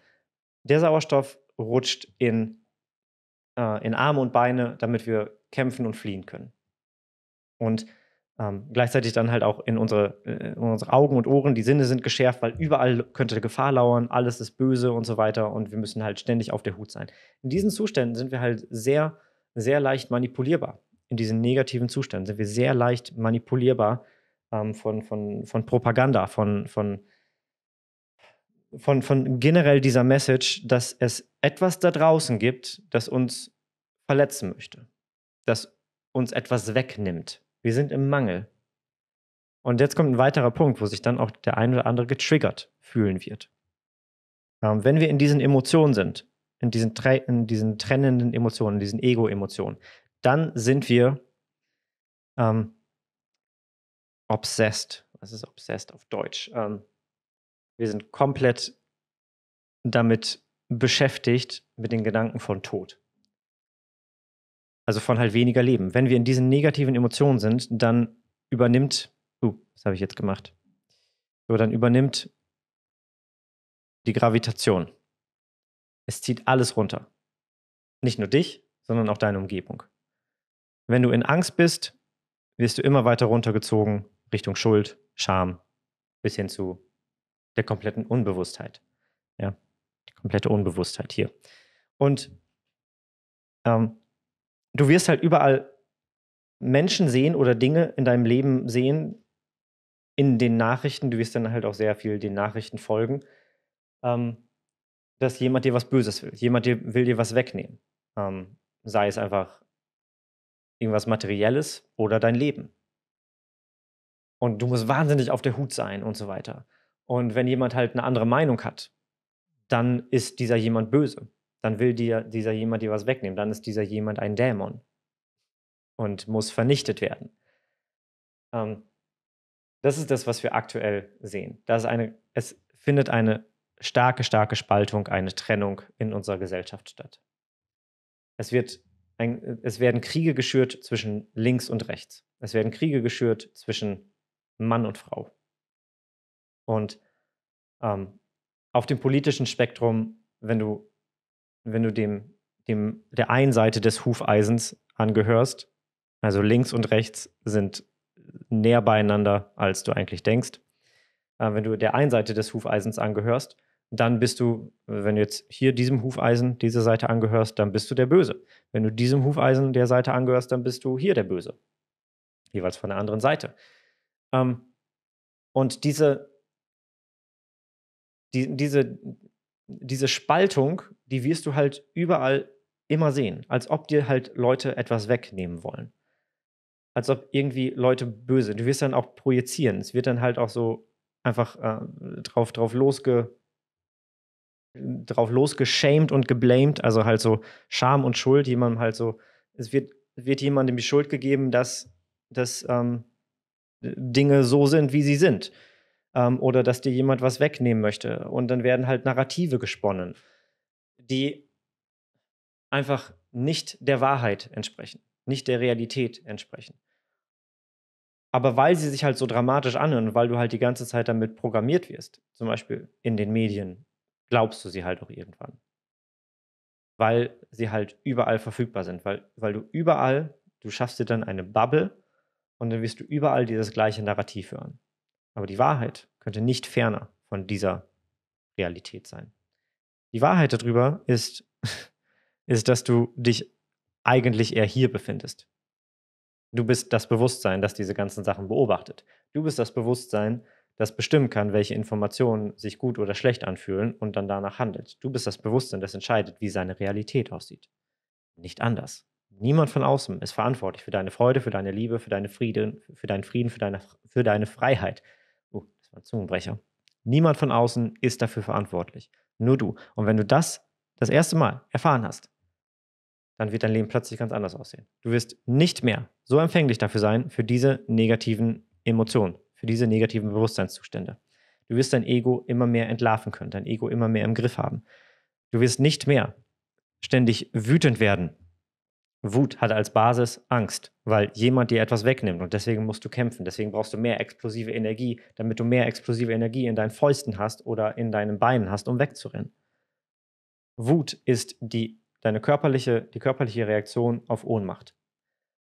Der Sauerstoff rutscht in, äh, in Arme und Beine, damit wir kämpfen und fliehen können. Und ähm, gleichzeitig dann halt auch in unsere, äh, in unsere Augen und Ohren, die Sinne sind geschärft, weil überall könnte Gefahr lauern, alles ist böse und so weiter und wir müssen halt ständig auf der Hut sein. In diesen Zuständen sind wir halt sehr, sehr leicht manipulierbar. In diesen negativen Zuständen sind wir sehr leicht manipulierbar ähm, von, von, von Propaganda, von, von, von, von generell dieser Message, dass es etwas da draußen gibt, das uns verletzen möchte, das uns etwas wegnimmt wir sind im Mangel. Und jetzt kommt ein weiterer Punkt, wo sich dann auch der eine oder andere getriggert fühlen wird. Ähm, wenn wir in diesen Emotionen sind, in diesen, in diesen trennenden Emotionen, in diesen Ego-Emotionen, dann sind wir ähm, obsessed. Was ist obsessed auf Deutsch? Ähm, wir sind komplett damit beschäftigt mit den Gedanken von Tod. Also von halt weniger Leben. Wenn wir in diesen negativen Emotionen sind, dann übernimmt, uh, was habe ich jetzt gemacht? So, dann übernimmt die Gravitation. Es zieht alles runter. Nicht nur dich, sondern auch deine Umgebung. Wenn du in Angst bist, wirst du immer weiter runtergezogen Richtung Schuld, Scham, bis hin zu der kompletten Unbewusstheit. Ja, die komplette Unbewusstheit hier. Und ähm, du wirst halt überall Menschen sehen oder Dinge in deinem Leben sehen, in den Nachrichten. Du wirst dann halt auch sehr viel den Nachrichten folgen, ähm, dass jemand dir was Böses will. Jemand dir, will dir was wegnehmen. Ähm, sei es einfach irgendwas Materielles oder dein Leben. Und du musst wahnsinnig auf der Hut sein und so weiter. Und wenn jemand halt eine andere Meinung hat, dann ist dieser jemand böse dann will dir dieser jemand dir was wegnehmen. Dann ist dieser jemand ein Dämon und muss vernichtet werden. Ähm, das ist das, was wir aktuell sehen. Das eine, es findet eine starke, starke Spaltung, eine Trennung in unserer Gesellschaft statt. Es, wird ein, es werden Kriege geschürt zwischen links und rechts. Es werden Kriege geschürt zwischen Mann und Frau. Und ähm, auf dem politischen Spektrum, wenn du wenn du dem, dem, der einen Seite des Hufeisens angehörst, also links und rechts sind näher beieinander, als du eigentlich denkst. Äh, wenn du der einen Seite des Hufeisens angehörst, dann bist du, wenn du jetzt hier diesem Hufeisen, dieser Seite angehörst, dann bist du der Böse. Wenn du diesem Hufeisen der Seite angehörst, dann bist du hier der Böse. Jeweils von der anderen Seite. Ähm, und diese, die, diese, diese Spaltung, die wirst du halt überall immer sehen, als ob dir halt Leute etwas wegnehmen wollen. Als ob irgendwie Leute böse sind. Du wirst dann auch projizieren. Es wird dann halt auch so einfach äh, drauf, drauf losge drauf losgeschämt und geblamed, also halt so Scham und Schuld, jemandem halt so, es wird, wird jemandem die Schuld gegeben, dass, dass ähm, Dinge so sind, wie sie sind ähm, oder dass dir jemand was wegnehmen möchte. Und dann werden halt Narrative gesponnen, die einfach nicht der Wahrheit entsprechen, nicht der Realität entsprechen. Aber weil sie sich halt so dramatisch anhören, weil du halt die ganze Zeit damit programmiert wirst, zum Beispiel in den Medien, glaubst du sie halt auch irgendwann. Weil sie halt überall verfügbar sind, weil, weil du überall, du schaffst dir dann eine Bubble und dann wirst du überall dieses gleiche Narrativ hören. Aber die Wahrheit könnte nicht ferner von dieser Realität sein. Die Wahrheit darüber ist, ist, dass du dich eigentlich eher hier befindest. Du bist das Bewusstsein, das diese ganzen Sachen beobachtet. Du bist das Bewusstsein, das bestimmen kann, welche Informationen sich gut oder schlecht anfühlen und dann danach handelt. Du bist das Bewusstsein, das entscheidet, wie seine Realität aussieht. Nicht anders. Niemand von außen ist verantwortlich für deine Freude, für deine Liebe, für, deine Frieden, für deinen Frieden, für deine, für deine Freiheit, ein Zungenbrecher. Niemand von außen ist dafür verantwortlich. Nur du. Und wenn du das das erste Mal erfahren hast, dann wird dein Leben plötzlich ganz anders aussehen. Du wirst nicht mehr so empfänglich dafür sein, für diese negativen Emotionen, für diese negativen Bewusstseinszustände. Du wirst dein Ego immer mehr entlarven können, dein Ego immer mehr im Griff haben. Du wirst nicht mehr ständig wütend werden, Wut hat als Basis Angst, weil jemand dir etwas wegnimmt und deswegen musst du kämpfen. Deswegen brauchst du mehr explosive Energie, damit du mehr explosive Energie in deinen Fäusten hast oder in deinen Beinen hast, um wegzurennen. Wut ist die, deine körperliche, die körperliche Reaktion auf Ohnmacht.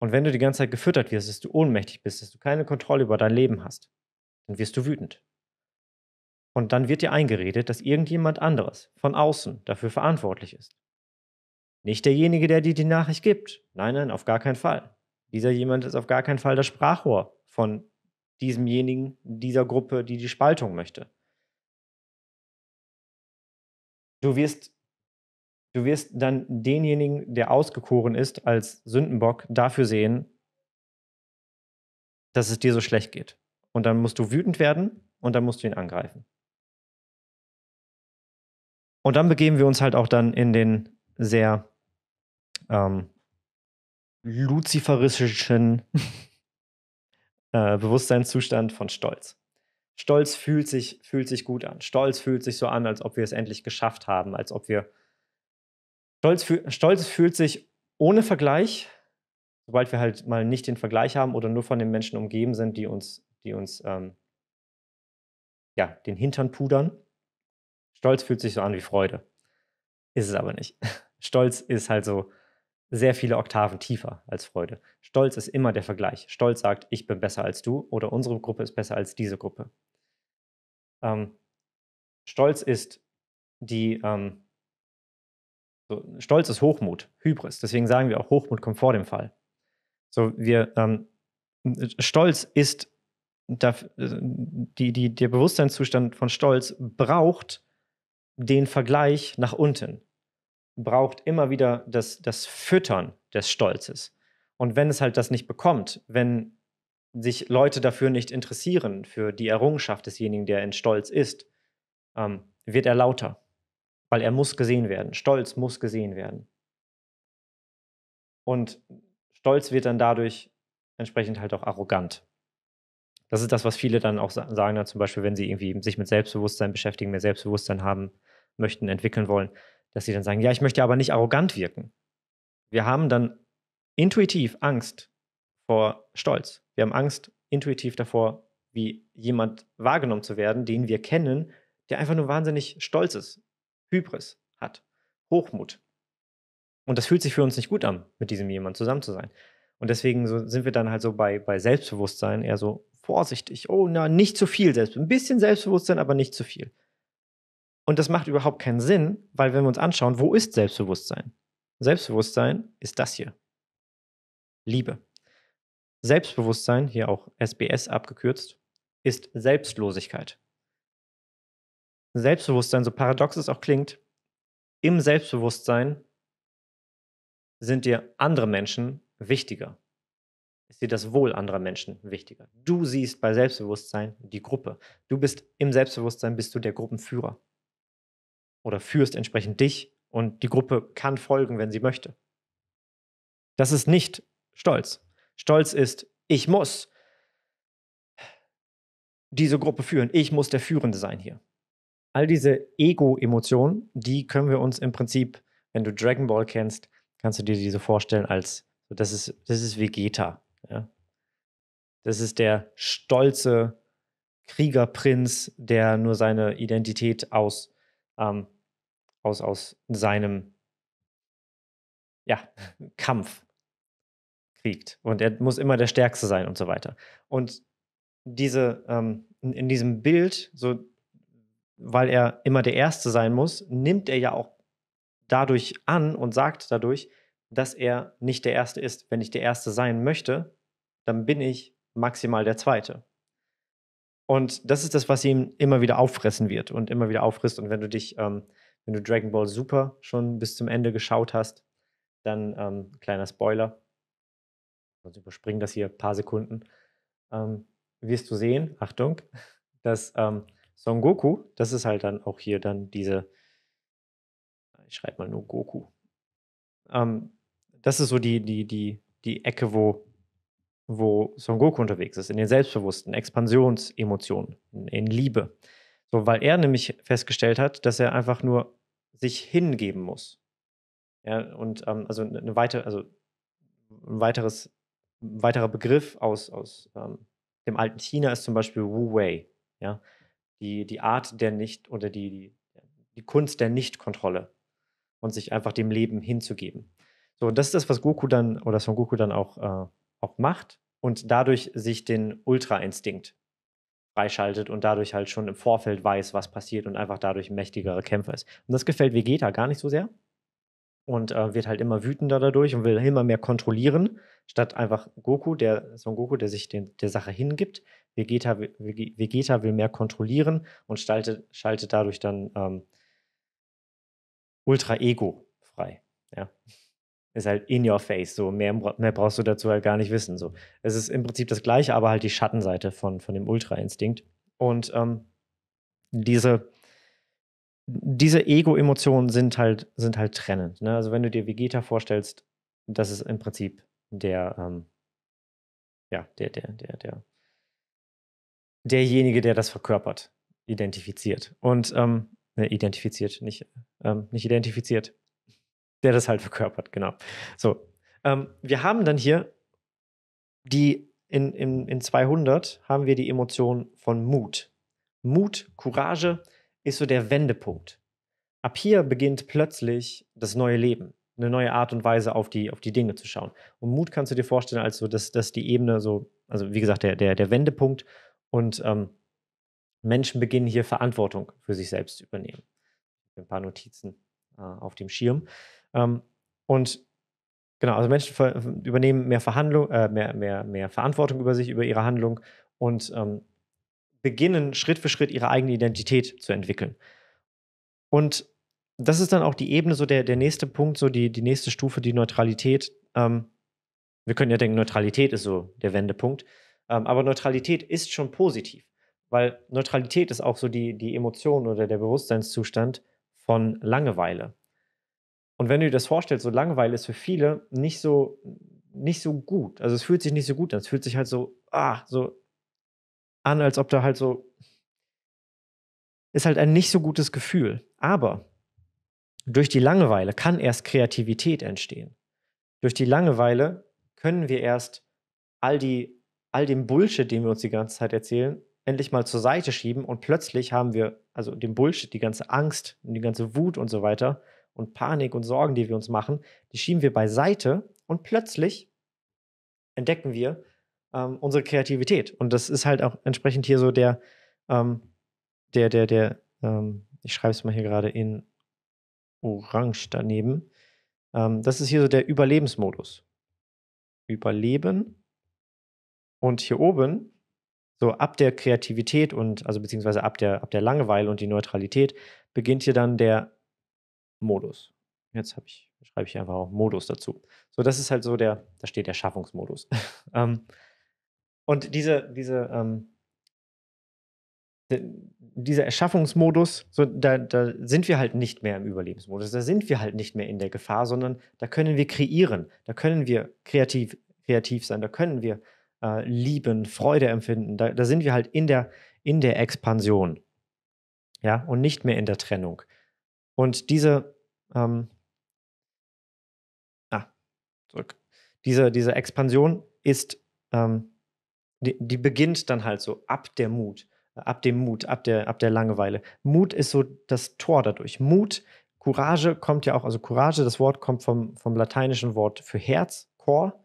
Und wenn du die ganze Zeit gefüttert wirst, dass du ohnmächtig bist, dass du keine Kontrolle über dein Leben hast, dann wirst du wütend. Und dann wird dir eingeredet, dass irgendjemand anderes von außen dafür verantwortlich ist. Nicht derjenige, der dir die Nachricht gibt. Nein, nein, auf gar keinen Fall. Dieser jemand ist auf gar keinen Fall das Sprachrohr von diesemjenigen, dieser Gruppe, die die Spaltung möchte. Du wirst, du wirst dann denjenigen, der ausgekoren ist als Sündenbock, dafür sehen, dass es dir so schlecht geht. Und dann musst du wütend werden und dann musst du ihn angreifen. Und dann begeben wir uns halt auch dann in den sehr ähm, luziferischen äh, Bewusstseinszustand von Stolz. Stolz fühlt sich, fühlt sich gut an. Stolz fühlt sich so an, als ob wir es endlich geschafft haben, als ob wir. Stolz, fühl, Stolz fühlt sich ohne Vergleich, sobald wir halt mal nicht den Vergleich haben oder nur von den Menschen umgeben sind, die uns, die uns ähm, ja, den Hintern pudern. Stolz fühlt sich so an wie Freude. Ist es aber nicht. Stolz ist halt so, sehr viele Oktaven tiefer als Freude. Stolz ist immer der Vergleich. Stolz sagt, ich bin besser als du oder unsere Gruppe ist besser als diese Gruppe. Ähm, Stolz ist die, ähm, so, Stolz ist Hochmut, Hybris. Deswegen sagen wir auch, Hochmut kommt vor dem Fall. So, wir, ähm, Stolz ist, die, die, der Bewusstseinszustand von Stolz braucht den Vergleich nach unten braucht immer wieder das, das Füttern des Stolzes. Und wenn es halt das nicht bekommt, wenn sich Leute dafür nicht interessieren, für die Errungenschaft desjenigen, der in Stolz ist, ähm, wird er lauter, weil er muss gesehen werden. Stolz muss gesehen werden. Und Stolz wird dann dadurch entsprechend halt auch arrogant. Das ist das, was viele dann auch sagen, dann zum Beispiel, wenn sie irgendwie sich mit Selbstbewusstsein beschäftigen, mehr Selbstbewusstsein haben möchten, entwickeln wollen, dass sie dann sagen, ja, ich möchte aber nicht arrogant wirken. Wir haben dann intuitiv Angst vor Stolz. Wir haben Angst intuitiv davor, wie jemand wahrgenommen zu werden, den wir kennen, der einfach nur wahnsinnig stolz ist, Hybris hat, Hochmut. Und das fühlt sich für uns nicht gut an, mit diesem jemand zusammen zu sein. Und deswegen so sind wir dann halt so bei, bei Selbstbewusstsein eher so vorsichtig. Oh, na, nicht zu viel Selbstbewusstsein. Ein bisschen Selbstbewusstsein, aber nicht zu viel. Und das macht überhaupt keinen Sinn, weil wenn wir uns anschauen, wo ist Selbstbewusstsein? Selbstbewusstsein ist das hier. Liebe. Selbstbewusstsein, hier auch SBS abgekürzt, ist Selbstlosigkeit. Selbstbewusstsein, so paradox es auch klingt, im Selbstbewusstsein sind dir andere Menschen wichtiger. Ist dir das Wohl anderer Menschen wichtiger? Du siehst bei Selbstbewusstsein die Gruppe. Du bist im Selbstbewusstsein bist du der Gruppenführer oder führst entsprechend dich und die Gruppe kann folgen, wenn sie möchte. Das ist nicht Stolz. Stolz ist, ich muss diese Gruppe führen, ich muss der Führende sein hier. All diese Ego-Emotionen, die können wir uns im Prinzip, wenn du Dragon Ball kennst, kannst du dir diese vorstellen als, das ist, das ist Vegeta. Ja? Das ist der stolze Kriegerprinz, der nur seine Identität aus ähm, aus, aus seinem ja, Kampf kriegt. Und er muss immer der Stärkste sein und so weiter. Und diese, ähm, in, in diesem Bild, so weil er immer der Erste sein muss, nimmt er ja auch dadurch an und sagt dadurch, dass er nicht der Erste ist. Wenn ich der Erste sein möchte, dann bin ich maximal der Zweite. Und das ist das, was ihn immer wieder auffressen wird und immer wieder auffrisst. Und wenn du dich ähm, wenn du Dragon Ball Super schon bis zum Ende geschaut hast, dann ähm, kleiner Spoiler. Also überspringen das hier ein paar Sekunden. Ähm, wirst du sehen, Achtung, dass ähm, Son Goku, das ist halt dann auch hier dann diese, ich schreibe mal nur Goku. Ähm, das ist so die, die, die, die Ecke, wo, wo Son Goku unterwegs ist, in den selbstbewussten Expansionsemotionen, in, in Liebe. So, weil er nämlich festgestellt hat, dass er einfach nur sich hingeben muss. Ja, und ähm, also eine weitere, also ein weiteres, ein weiterer Begriff aus, aus ähm, dem alten China ist zum Beispiel Wu Wei. Ja? Die, die Art der Nicht- oder die, die, die Kunst der Nichtkontrolle und sich einfach dem Leben hinzugeben. So, das ist das, was Goku dann oder Son Goku dann auch, äh, auch macht und dadurch sich den Ultra-Instinkt freischaltet und dadurch halt schon im Vorfeld weiß, was passiert und einfach dadurch mächtigere Kämpfer ist. Und das gefällt Vegeta gar nicht so sehr und äh, wird halt immer wütender dadurch und will immer mehr kontrollieren, statt einfach Goku, der Son Goku, der sich den, der Sache hingibt. Vegeta, Vegeta will mehr kontrollieren und staltet, schaltet dadurch dann ähm, Ultra Ego frei. Ja ist halt in your face. So mehr, mehr brauchst du dazu halt gar nicht wissen. So. Es ist im Prinzip das Gleiche, aber halt die Schattenseite von, von dem Ultra-Instinkt. Und ähm, diese, diese Ego-Emotionen sind halt, sind halt trennend. Ne? Also wenn du dir Vegeta vorstellst, das ist im Prinzip der, ähm, ja, der, der, der, der, derjenige, der das verkörpert, identifiziert. Und ähm, ne, identifiziert, nicht, ähm, nicht identifiziert der das halt verkörpert, genau. So, ähm, wir haben dann hier die, in, in, in 200 haben wir die Emotion von Mut. Mut, Courage ist so der Wendepunkt. Ab hier beginnt plötzlich das neue Leben, eine neue Art und Weise auf die, auf die Dinge zu schauen. Und Mut kannst du dir vorstellen, als so, dass, dass die Ebene so, also wie gesagt, der, der, der Wendepunkt und ähm, Menschen beginnen hier Verantwortung für sich selbst zu übernehmen. Ein paar Notizen äh, auf dem Schirm. Ähm, und genau, also Menschen übernehmen mehr Verhandlung, äh, mehr, mehr, mehr Verantwortung über sich, über ihre Handlung und ähm, beginnen Schritt für Schritt ihre eigene Identität zu entwickeln. Und das ist dann auch die Ebene, so der, der nächste Punkt, so die, die nächste Stufe, die Neutralität. Ähm, wir können ja denken, Neutralität ist so der Wendepunkt. Ähm, aber Neutralität ist schon positiv, weil Neutralität ist auch so die, die Emotion oder der Bewusstseinszustand von Langeweile. Und wenn du dir das vorstellst, so Langeweile ist für viele nicht so, nicht so gut. Also es fühlt sich nicht so gut an. Es fühlt sich halt so, ah, so an, als ob da halt so. Ist halt ein nicht so gutes Gefühl. Aber durch die Langeweile kann erst Kreativität entstehen. Durch die Langeweile können wir erst all, die, all den Bullshit, den wir uns die ganze Zeit erzählen, endlich mal zur Seite schieben und plötzlich haben wir, also den Bullshit, die ganze Angst und die ganze Wut und so weiter, und Panik und Sorgen, die wir uns machen, die schieben wir beiseite und plötzlich entdecken wir ähm, unsere Kreativität. Und das ist halt auch entsprechend hier so der, ähm, der, der, der, ähm, ich schreibe es mal hier gerade in Orange daneben. Ähm, das ist hier so der Überlebensmodus. Überleben. Und hier oben so ab der Kreativität und also beziehungsweise ab der, ab der Langeweile und die Neutralität beginnt hier dann der Modus. Jetzt ich, schreibe ich einfach auch Modus dazu. So, das ist halt so der, da steht Erschaffungsmodus. ähm, und diese, diese, ähm, dieser Erschaffungsmodus, so, da, da, sind wir halt nicht mehr im Überlebensmodus, da sind wir halt nicht mehr in der Gefahr, sondern da können wir kreieren, da können wir kreativ, kreativ sein, da können wir äh, lieben, Freude empfinden, da, da, sind wir halt in der, in der Expansion. Ja, und nicht mehr in der Trennung. Und diese, ähm, ah, zurück. Diese, diese Expansion ist, ähm, die, die beginnt dann halt so ab der Mut, äh, ab dem Mut, ab der, ab der Langeweile. Mut ist so das Tor dadurch. Mut, Courage kommt ja auch, also Courage, das Wort kommt vom, vom lateinischen Wort für Herz, Chor.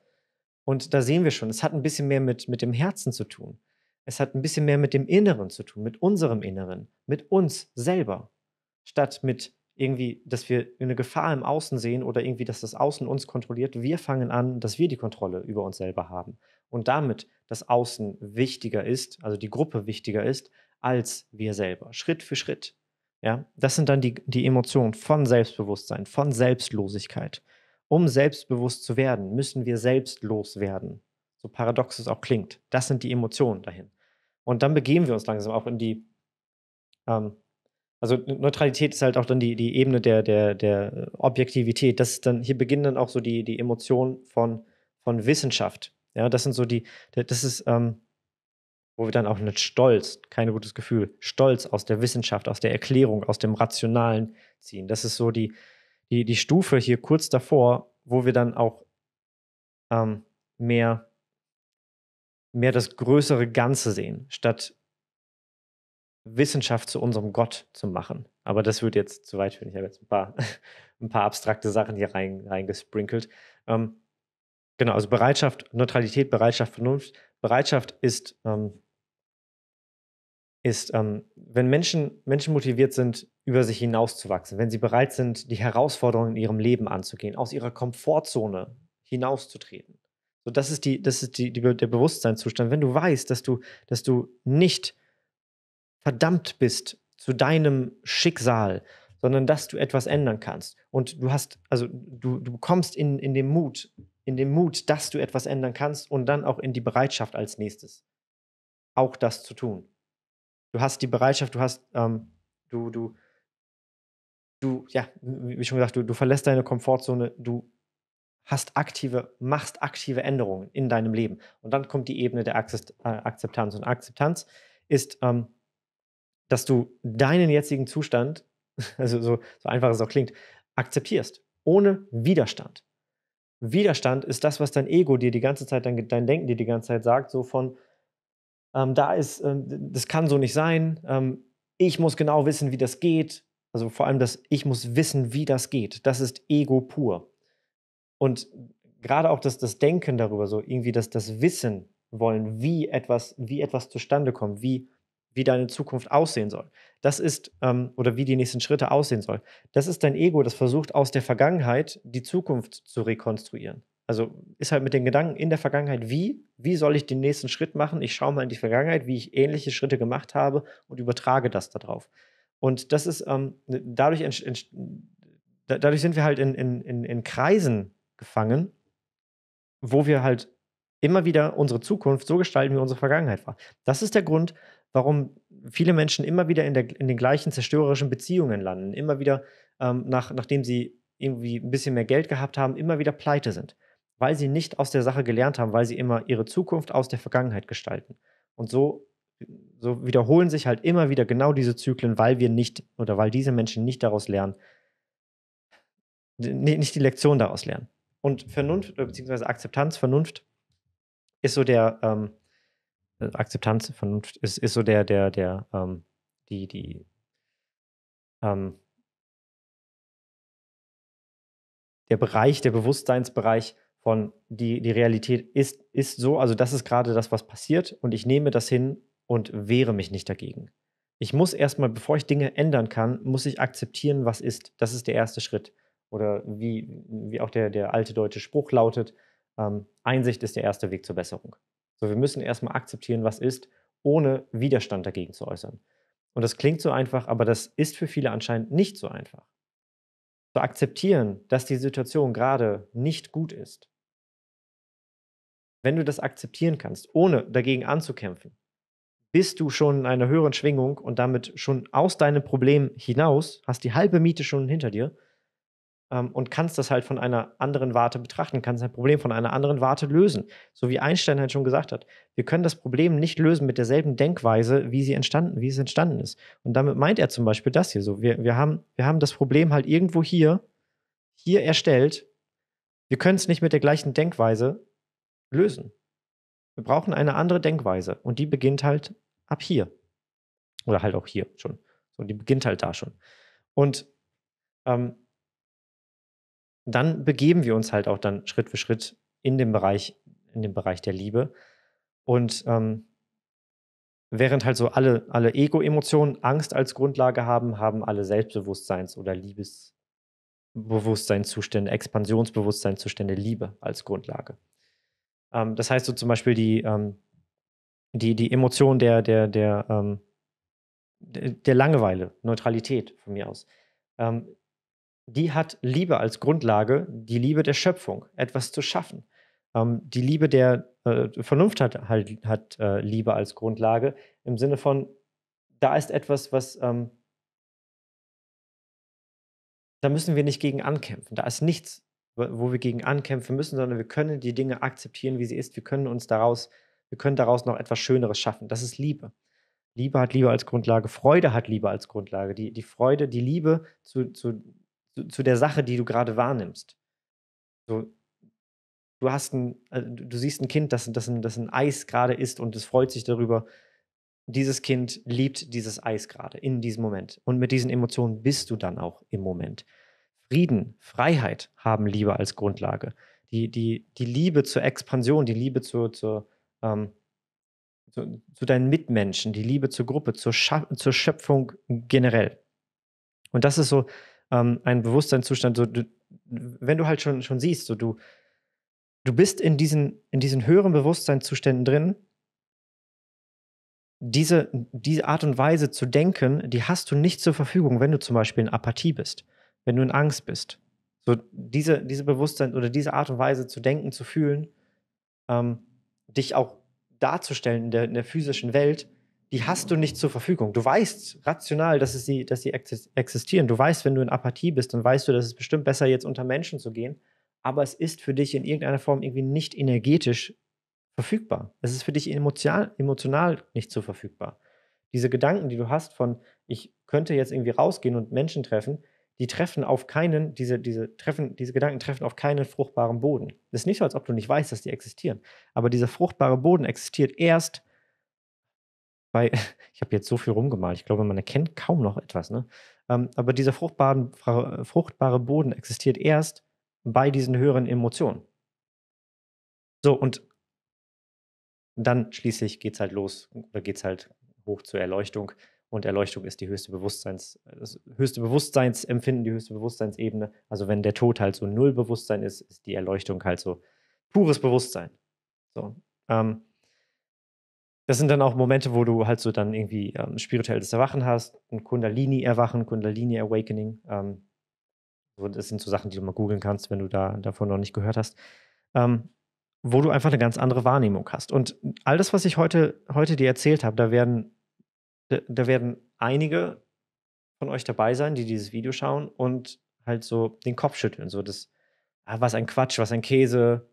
Und da sehen wir schon, es hat ein bisschen mehr mit, mit dem Herzen zu tun. Es hat ein bisschen mehr mit dem Inneren zu tun, mit unserem Inneren, mit uns selber, statt mit irgendwie, dass wir eine Gefahr im Außen sehen oder irgendwie, dass das Außen uns kontrolliert. Wir fangen an, dass wir die Kontrolle über uns selber haben. Und damit das Außen wichtiger ist, also die Gruppe wichtiger ist, als wir selber. Schritt für Schritt. Ja, das sind dann die, die Emotionen von Selbstbewusstsein, von Selbstlosigkeit. Um selbstbewusst zu werden, müssen wir selbstlos werden. So paradox es auch klingt. Das sind die Emotionen dahin. Und dann begeben wir uns langsam auch in die ähm, also Neutralität ist halt auch dann die, die Ebene der, der, der Objektivität. Das dann, hier beginnen dann auch so die, die Emotionen von, von Wissenschaft. Ja, das sind so die, das ist, ähm, wo wir dann auch mit Stolz, kein gutes Gefühl, Stolz aus der Wissenschaft, aus der Erklärung, aus dem Rationalen ziehen. Das ist so die, die, die Stufe hier kurz davor, wo wir dann auch ähm, mehr, mehr das größere Ganze sehen, statt Wissenschaft zu unserem Gott zu machen. Aber das wird jetzt zu weit führen. Ich habe jetzt ein paar, ein paar abstrakte Sachen hier rein, reingesprinkelt. Ähm, genau, also Bereitschaft, Neutralität, Bereitschaft, Vernunft. Bereitschaft ist, ähm, ist ähm, wenn Menschen, Menschen motiviert sind, über sich hinauszuwachsen, wenn sie bereit sind, die Herausforderungen in ihrem Leben anzugehen, aus ihrer Komfortzone hinauszutreten. So, das ist, die, das ist die, die der Bewusstseinszustand. Wenn du weißt, dass du, dass du nicht verdammt bist zu deinem Schicksal, sondern dass du etwas ändern kannst. Und du hast, also du, du kommst in, in den Mut, in den Mut, dass du etwas ändern kannst und dann auch in die Bereitschaft als nächstes, auch das zu tun. Du hast die Bereitschaft, du hast, ähm, du, du, du, ja, wie schon gesagt, du, du verlässt deine Komfortzone, du hast aktive, machst aktive Änderungen in deinem Leben. Und dann kommt die Ebene der Akzeptanz. Äh, und Akzeptanz ist, ähm, dass du deinen jetzigen Zustand, also so, so einfach es auch klingt, akzeptierst, ohne Widerstand. Widerstand ist das, was dein Ego dir die ganze Zeit, dein, dein Denken dir die ganze Zeit sagt, so von, ähm, da ist, ähm, das kann so nicht sein, ähm, ich muss genau wissen, wie das geht, also vor allem das, ich muss wissen, wie das geht, das ist Ego pur. Und gerade auch das, das Denken darüber, so irgendwie das, das Wissen wollen, wie etwas, wie etwas zustande kommt, wie wie deine Zukunft aussehen soll. Das ist, ähm, oder wie die nächsten Schritte aussehen soll. Das ist dein Ego, das versucht aus der Vergangenheit die Zukunft zu rekonstruieren. Also ist halt mit den Gedanken in der Vergangenheit, wie, wie soll ich den nächsten Schritt machen? Ich schaue mal in die Vergangenheit, wie ich ähnliche Schritte gemacht habe und übertrage das darauf. Und das ist, ähm, ne, dadurch, dadurch sind wir halt in, in, in Kreisen gefangen, wo wir halt immer wieder unsere Zukunft so gestalten, wie unsere Vergangenheit war. Das ist der Grund, warum viele Menschen immer wieder in, der, in den gleichen zerstörerischen Beziehungen landen, immer wieder, ähm, nach, nachdem sie irgendwie ein bisschen mehr Geld gehabt haben, immer wieder pleite sind, weil sie nicht aus der Sache gelernt haben, weil sie immer ihre Zukunft aus der Vergangenheit gestalten. Und so, so wiederholen sich halt immer wieder genau diese Zyklen, weil wir nicht oder weil diese Menschen nicht daraus lernen, nicht die Lektion daraus lernen. Und Vernunft, äh, beziehungsweise Akzeptanz, Vernunft ist so der, ähm, äh, Akzeptanz, Vernunft ist, ist so der, der, der, ähm, die, die, ähm, der Bereich, der Bewusstseinsbereich von die, die Realität ist, ist so, also das ist gerade das, was passiert und ich nehme das hin und wehre mich nicht dagegen. Ich muss erstmal, bevor ich Dinge ändern kann, muss ich akzeptieren, was ist. Das ist der erste Schritt. Oder wie, wie auch der, der alte deutsche Spruch lautet, ähm, Einsicht ist der erste Weg zur Besserung. So, wir müssen erstmal akzeptieren, was ist, ohne Widerstand dagegen zu äußern. Und das klingt so einfach, aber das ist für viele anscheinend nicht so einfach. Zu akzeptieren, dass die Situation gerade nicht gut ist. Wenn du das akzeptieren kannst, ohne dagegen anzukämpfen, bist du schon in einer höheren Schwingung und damit schon aus deinem Problem hinaus, hast die halbe Miete schon hinter dir ähm, und kannst das halt von einer anderen Warte betrachten, kannst ein Problem von einer anderen Warte lösen. So wie Einstein halt schon gesagt hat, wir können das Problem nicht lösen mit derselben Denkweise, wie sie entstanden, wie es entstanden ist. Und damit meint er zum Beispiel das hier so. Wir, wir, haben, wir haben das Problem halt irgendwo hier, hier erstellt. Wir können es nicht mit der gleichen Denkweise lösen. Wir brauchen eine andere Denkweise und die beginnt halt ab hier. Oder halt auch hier schon. Und die beginnt halt da schon. Und ähm, dann begeben wir uns halt auch dann Schritt für Schritt in den Bereich, in den Bereich der Liebe. Und ähm, während halt so alle, alle Ego-Emotionen Angst als Grundlage haben, haben alle Selbstbewusstseins- oder Liebesbewusstseinszustände, Expansionsbewusstseinszustände Liebe als Grundlage. Ähm, das heißt so zum Beispiel die, ähm, die, die Emotion der, der, der, ähm, der Langeweile, Neutralität von mir aus, ähm, die hat Liebe als Grundlage, die Liebe der Schöpfung, etwas zu schaffen. Ähm, die Liebe der äh, Vernunft hat, halt, hat äh, Liebe als Grundlage im Sinne von, da ist etwas, was, ähm, da müssen wir nicht gegen ankämpfen. Da ist nichts, wo wir gegen ankämpfen müssen, sondern wir können die Dinge akzeptieren, wie sie ist. Wir können uns daraus, wir können daraus noch etwas Schöneres schaffen. Das ist Liebe. Liebe hat Liebe als Grundlage, Freude hat Liebe als Grundlage. Die, die Freude, die Liebe zu, zu zu, zu der Sache, die du gerade wahrnimmst. So, du hast ein, äh, du siehst ein Kind, das, das, ein, das ein Eis gerade ist und es freut sich darüber. Dieses Kind liebt dieses Eis gerade in diesem Moment. Und mit diesen Emotionen bist du dann auch im Moment. Frieden, Freiheit haben Liebe als Grundlage. Die, die, die Liebe zur Expansion, die Liebe zur, zur, ähm, zu, zu, deinen Mitmenschen, die Liebe zur Gruppe, zur, zur Schöpfung generell. Und das ist so ähm, einen Bewusstseinszustand, so du, wenn du halt schon, schon siehst, so du, du bist in diesen, in diesen höheren Bewusstseinszuständen drin, diese, diese Art und Weise zu denken, die hast du nicht zur Verfügung, wenn du zum Beispiel in Apathie bist, wenn du in Angst bist. So diese, diese Bewusstsein oder diese Art und Weise zu denken, zu fühlen, ähm, dich auch darzustellen in der, in der physischen Welt, die hast du nicht zur Verfügung. Du weißt rational, dass, es sie, dass sie existieren. Du weißt, wenn du in Apathie bist, dann weißt du, dass es bestimmt besser jetzt unter Menschen zu gehen. Aber es ist für dich in irgendeiner Form irgendwie nicht energetisch verfügbar. Es ist für dich emotional, emotional nicht so verfügbar. Diese Gedanken, die du hast von, ich könnte jetzt irgendwie rausgehen und Menschen treffen, die treffen auf keinen, diese, diese, treffen, diese Gedanken treffen auf keinen fruchtbaren Boden. Es ist nicht so, als ob du nicht weißt, dass die existieren. Aber dieser fruchtbare Boden existiert erst, bei, ich habe jetzt so viel rumgemalt, ich glaube, man erkennt kaum noch etwas. Ne? Ähm, aber dieser fruchtbaren, fruchtbare Boden existiert erst bei diesen höheren Emotionen. So, und dann schließlich geht es halt los oder geht es halt hoch zur Erleuchtung. Und Erleuchtung ist die höchste Bewusstseins, das höchste Bewusstseinsempfinden, die höchste Bewusstseinsebene. Also wenn der Tod halt so null Bewusstsein ist, ist die Erleuchtung halt so pures Bewusstsein. So. Ähm, das sind dann auch Momente, wo du halt so dann irgendwie ähm, spirituelles Erwachen hast, ein Kundalini-Erwachen, Kundalini-Awakening. Ähm, das sind so Sachen, die du mal googeln kannst, wenn du da davon noch nicht gehört hast. Ähm, wo du einfach eine ganz andere Wahrnehmung hast. Und all das, was ich heute, heute dir erzählt habe, da werden, da werden einige von euch dabei sein, die dieses Video schauen und halt so den Kopf schütteln. So das, ah, was ein Quatsch, was ein Käse,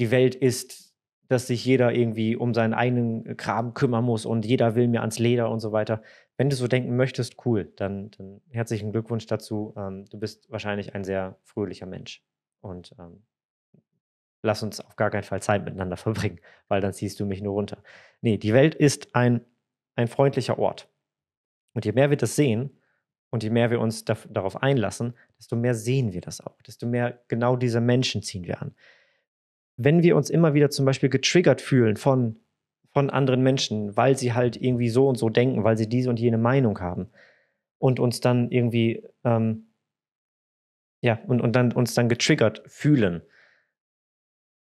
die Welt ist dass sich jeder irgendwie um seinen eigenen Kram kümmern muss und jeder will mir ans Leder und so weiter. Wenn du so denken möchtest, cool, dann, dann herzlichen Glückwunsch dazu. Ähm, du bist wahrscheinlich ein sehr fröhlicher Mensch. Und ähm, lass uns auf gar keinen Fall Zeit miteinander verbringen, weil dann ziehst du mich nur runter. Nee, die Welt ist ein, ein freundlicher Ort. Und je mehr wir das sehen und je mehr wir uns darauf einlassen, desto mehr sehen wir das auch. Desto mehr genau diese Menschen ziehen wir an wenn wir uns immer wieder zum Beispiel getriggert fühlen von, von anderen Menschen, weil sie halt irgendwie so und so denken, weil sie diese und jene Meinung haben und uns dann irgendwie, ähm, ja, und, und dann uns dann getriggert fühlen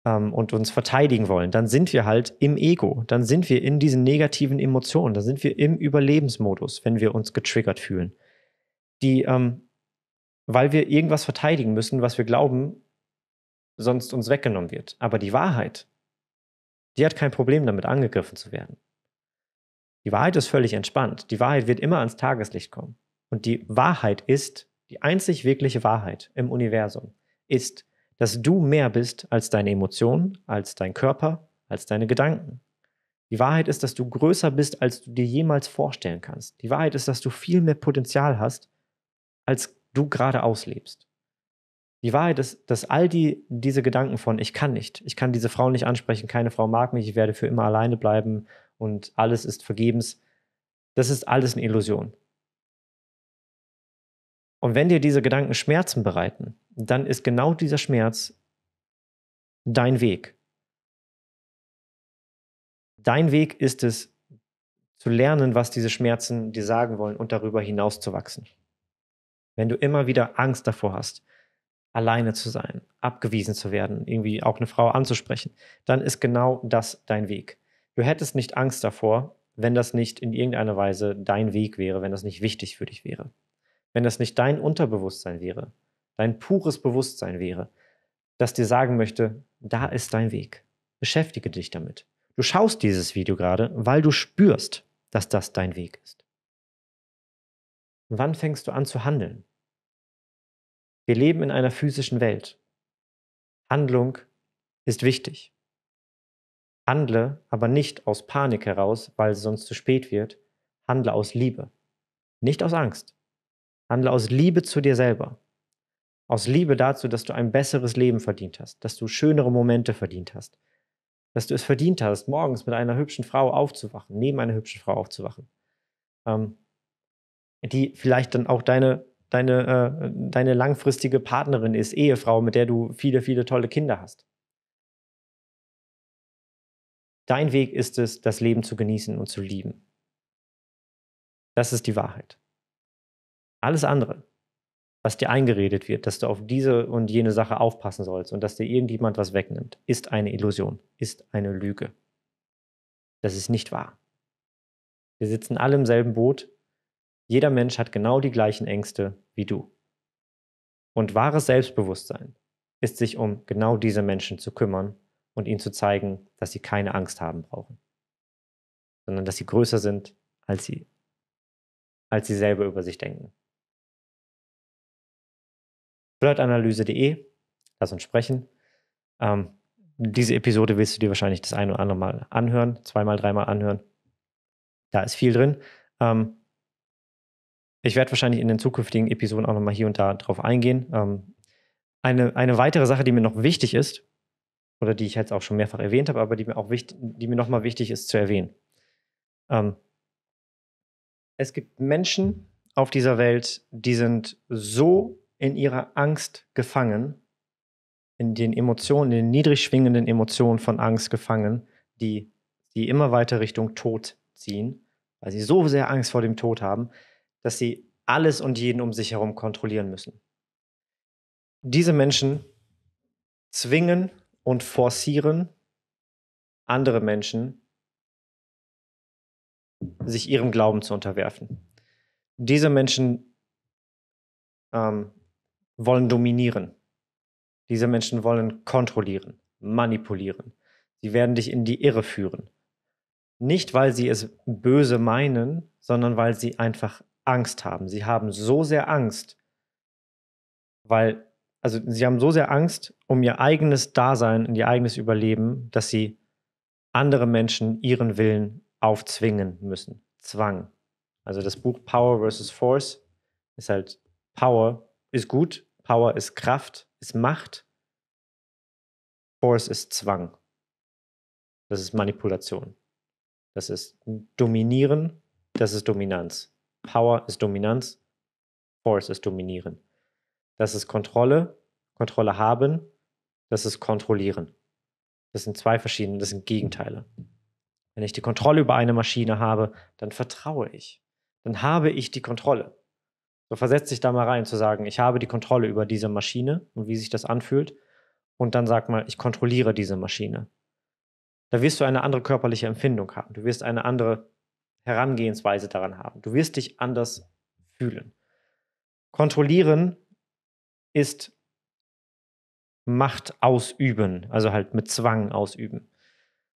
ähm, und uns verteidigen wollen, dann sind wir halt im Ego, dann sind wir in diesen negativen Emotionen, dann sind wir im Überlebensmodus, wenn wir uns getriggert fühlen. Die, ähm, weil wir irgendwas verteidigen müssen, was wir glauben, sonst uns weggenommen wird. Aber die Wahrheit, die hat kein Problem damit angegriffen zu werden. Die Wahrheit ist völlig entspannt. Die Wahrheit wird immer ans Tageslicht kommen. Und die Wahrheit ist, die einzig wirkliche Wahrheit im Universum ist, dass du mehr bist als deine Emotionen, als dein Körper, als deine Gedanken. Die Wahrheit ist, dass du größer bist, als du dir jemals vorstellen kannst. Die Wahrheit ist, dass du viel mehr Potenzial hast, als du gerade auslebst. Die Wahrheit ist, dass all die, diese Gedanken von, ich kann nicht, ich kann diese Frau nicht ansprechen, keine Frau mag mich, ich werde für immer alleine bleiben und alles ist vergebens, das ist alles eine Illusion. Und wenn dir diese Gedanken Schmerzen bereiten, dann ist genau dieser Schmerz dein Weg. Dein Weg ist es, zu lernen, was diese Schmerzen dir sagen wollen und darüber hinaus zu wachsen. Wenn du immer wieder Angst davor hast, alleine zu sein, abgewiesen zu werden, irgendwie auch eine Frau anzusprechen, dann ist genau das dein Weg. Du hättest nicht Angst davor, wenn das nicht in irgendeiner Weise dein Weg wäre, wenn das nicht wichtig für dich wäre, wenn das nicht dein Unterbewusstsein wäre, dein pures Bewusstsein wäre, das dir sagen möchte, da ist dein Weg. Beschäftige dich damit. Du schaust dieses Video gerade, weil du spürst, dass das dein Weg ist. Wann fängst du an zu handeln? Wir leben in einer physischen Welt. Handlung ist wichtig. Handle aber nicht aus Panik heraus, weil es sonst zu spät wird. Handle aus Liebe. Nicht aus Angst. Handle aus Liebe zu dir selber. Aus Liebe dazu, dass du ein besseres Leben verdient hast, dass du schönere Momente verdient hast, dass du es verdient hast, morgens mit einer hübschen Frau aufzuwachen, neben einer hübschen Frau aufzuwachen, ähm, die vielleicht dann auch deine deine, äh, deine langfristige Partnerin ist, Ehefrau, mit der du viele, viele tolle Kinder hast. Dein Weg ist es, das Leben zu genießen und zu lieben. Das ist die Wahrheit. Alles andere, was dir eingeredet wird, dass du auf diese und jene Sache aufpassen sollst und dass dir irgendjemand was wegnimmt, ist eine Illusion, ist eine Lüge. Das ist nicht wahr. Wir sitzen alle im selben Boot jeder Mensch hat genau die gleichen Ängste wie du. Und wahres Selbstbewusstsein ist sich um genau diese Menschen zu kümmern und ihnen zu zeigen, dass sie keine Angst haben brauchen, sondern dass sie größer sind, als sie, als sie selber über sich denken. Flirtanalyse.de, lass uns sprechen. Ähm, diese Episode willst du dir wahrscheinlich das ein oder andere Mal anhören, zweimal, dreimal anhören. Da ist viel drin. Ähm, ich werde wahrscheinlich in den zukünftigen Episoden auch nochmal hier und da drauf eingehen. Ähm, eine, eine weitere Sache, die mir noch wichtig ist, oder die ich jetzt auch schon mehrfach erwähnt habe, aber die mir auch wichtig, die mir nochmal wichtig ist zu erwähnen. Ähm, es gibt Menschen auf dieser Welt, die sind so in ihrer Angst gefangen, in den Emotionen, in den niedrig schwingenden Emotionen von Angst gefangen, die sie immer weiter Richtung Tod ziehen, weil sie so sehr Angst vor dem Tod haben, dass sie alles und jeden um sich herum kontrollieren müssen. Diese Menschen zwingen und forcieren andere Menschen, sich ihrem Glauben zu unterwerfen. Diese Menschen ähm, wollen dominieren. Diese Menschen wollen kontrollieren, manipulieren. Sie werden dich in die Irre führen. Nicht, weil sie es böse meinen, sondern weil sie einfach Angst haben. Sie haben so sehr Angst, weil, also sie haben so sehr Angst um ihr eigenes Dasein und ihr eigenes Überleben, dass sie andere Menschen ihren Willen aufzwingen müssen. Zwang. Also das Buch Power versus Force ist halt Power ist gut, Power ist Kraft, ist Macht, Force ist Zwang. Das ist Manipulation. Das ist Dominieren, das ist Dominanz. Power ist Dominanz, Force ist Dominieren. Das ist Kontrolle, Kontrolle haben, das ist Kontrollieren. Das sind zwei verschiedene, das sind Gegenteile. Wenn ich die Kontrolle über eine Maschine habe, dann vertraue ich. Dann habe ich die Kontrolle. So versetzt sich da mal rein zu sagen, ich habe die Kontrolle über diese Maschine und wie sich das anfühlt. Und dann sag mal, ich kontrolliere diese Maschine. Da wirst du eine andere körperliche Empfindung haben. Du wirst eine andere Herangehensweise daran haben. Du wirst dich anders fühlen. Kontrollieren ist Macht ausüben, also halt mit Zwang ausüben.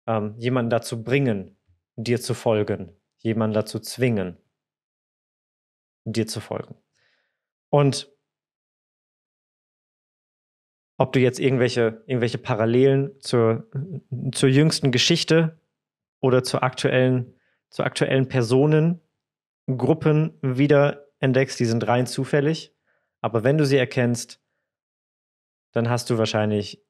Ähm, jemanden dazu bringen, dir zu folgen. Jemanden dazu zwingen, dir zu folgen. Und ob du jetzt irgendwelche, irgendwelche Parallelen zur, zur jüngsten Geschichte oder zur aktuellen zu aktuellen Personen, Gruppen wieder entdeckst, die sind rein zufällig. Aber wenn du sie erkennst, dann hast du wahrscheinlich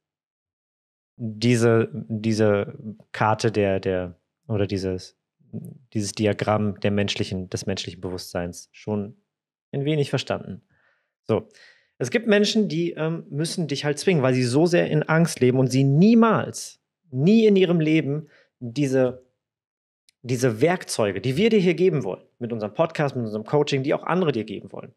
diese, diese Karte der, der oder dieses, dieses Diagramm der menschlichen, des menschlichen Bewusstseins schon ein wenig verstanden. So. Es gibt Menschen, die ähm, müssen dich halt zwingen, weil sie so sehr in Angst leben und sie niemals, nie in ihrem Leben diese diese Werkzeuge, die wir dir hier geben wollen, mit unserem Podcast, mit unserem Coaching, die auch andere dir geben wollen,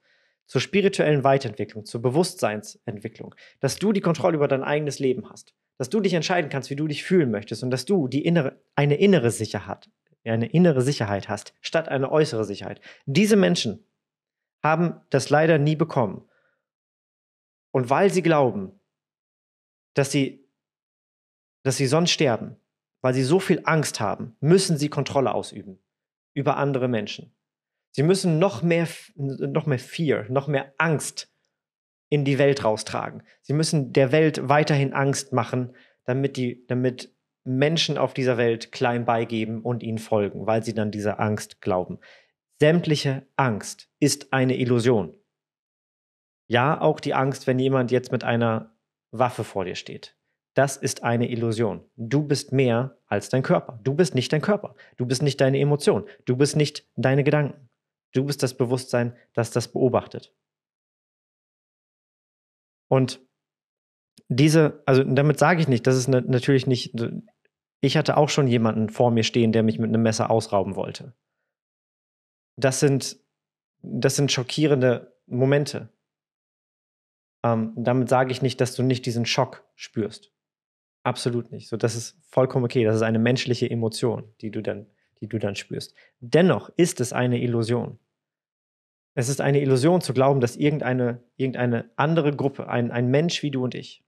zur spirituellen Weiterentwicklung, zur Bewusstseinsentwicklung, dass du die Kontrolle über dein eigenes Leben hast, dass du dich entscheiden kannst, wie du dich fühlen möchtest und dass du die innere, eine innere Sicherheit, eine innere Sicherheit hast, statt eine äußere Sicherheit. Diese Menschen haben das leider nie bekommen. Und weil sie glauben, dass sie, dass sie sonst sterben, weil sie so viel Angst haben, müssen sie Kontrolle ausüben über andere Menschen. Sie müssen noch mehr, noch mehr Fear, noch mehr Angst in die Welt raustragen. Sie müssen der Welt weiterhin Angst machen, damit, die, damit Menschen auf dieser Welt klein beigeben und ihnen folgen, weil sie dann dieser Angst glauben. Sämtliche Angst ist eine Illusion. Ja, auch die Angst, wenn jemand jetzt mit einer Waffe vor dir steht das ist eine Illusion. Du bist mehr als dein Körper. Du bist nicht dein Körper. Du bist nicht deine Emotion. Du bist nicht deine Gedanken. Du bist das Bewusstsein, das das beobachtet. Und diese, also damit sage ich nicht, das ist natürlich nicht, ich hatte auch schon jemanden vor mir stehen, der mich mit einem Messer ausrauben wollte. Das sind, das sind schockierende Momente. Ähm, damit sage ich nicht, dass du nicht diesen Schock spürst. Absolut nicht. So, das ist vollkommen okay. Das ist eine menschliche Emotion, die du dann, die du dann spürst. Dennoch ist es eine Illusion. Es ist eine Illusion zu glauben, dass irgendeine, irgendeine andere Gruppe, ein, ein Mensch wie du und ich,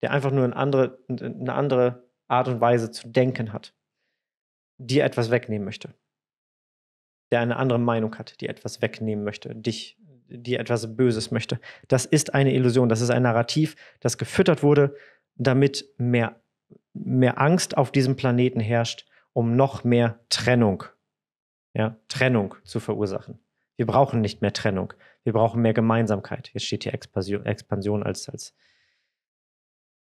der einfach nur eine andere, eine andere Art und Weise zu denken hat, dir etwas wegnehmen möchte. Der eine andere Meinung hat, die etwas wegnehmen möchte, dich, die etwas Böses möchte. Das ist eine Illusion, das ist ein Narrativ, das gefüttert wurde damit mehr, mehr Angst auf diesem Planeten herrscht, um noch mehr Trennung, ja, Trennung zu verursachen. Wir brauchen nicht mehr Trennung. Wir brauchen mehr Gemeinsamkeit. Jetzt steht hier Expansion, Expansion als, als,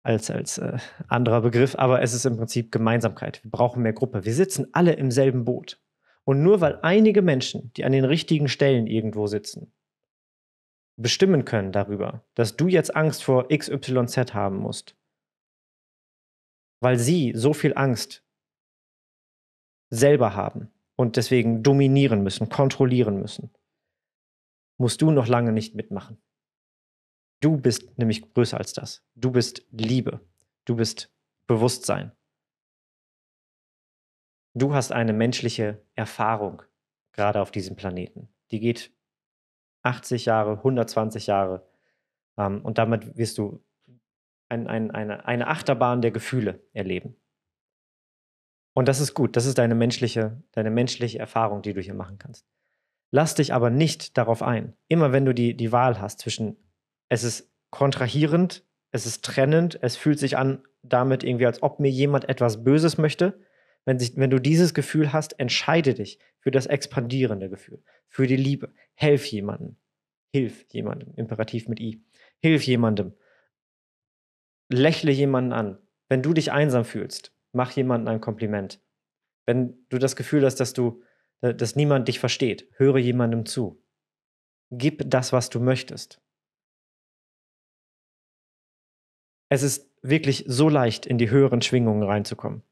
als, als äh, anderer Begriff, aber es ist im Prinzip Gemeinsamkeit. Wir brauchen mehr Gruppe. Wir sitzen alle im selben Boot. Und nur weil einige Menschen, die an den richtigen Stellen irgendwo sitzen, bestimmen können darüber, dass du jetzt Angst vor XYZ haben musst, weil sie so viel Angst selber haben und deswegen dominieren müssen, kontrollieren müssen, musst du noch lange nicht mitmachen. Du bist nämlich größer als das. Du bist Liebe. Du bist Bewusstsein. Du hast eine menschliche Erfahrung gerade auf diesem Planeten. Die geht 80 Jahre, 120 Jahre. Ähm, und damit wirst du ein, ein, eine, eine Achterbahn der Gefühle erleben. Und das ist gut, das ist deine menschliche, deine menschliche Erfahrung, die du hier machen kannst. Lass dich aber nicht darauf ein. Immer wenn du die, die Wahl hast zwischen, es ist kontrahierend, es ist trennend, es fühlt sich an damit irgendwie, als ob mir jemand etwas Böses möchte. Wenn, sich, wenn du dieses Gefühl hast, entscheide dich für das expandierende Gefühl, für die Liebe. Helf jemandem. Hilf jemandem, imperativ mit I. Hilf jemandem lächle jemanden an. Wenn du dich einsam fühlst, mach jemandem ein Kompliment. Wenn du das Gefühl hast, dass du, dass niemand dich versteht, höre jemandem zu. Gib das, was du möchtest. Es ist wirklich so leicht, in die höheren Schwingungen reinzukommen,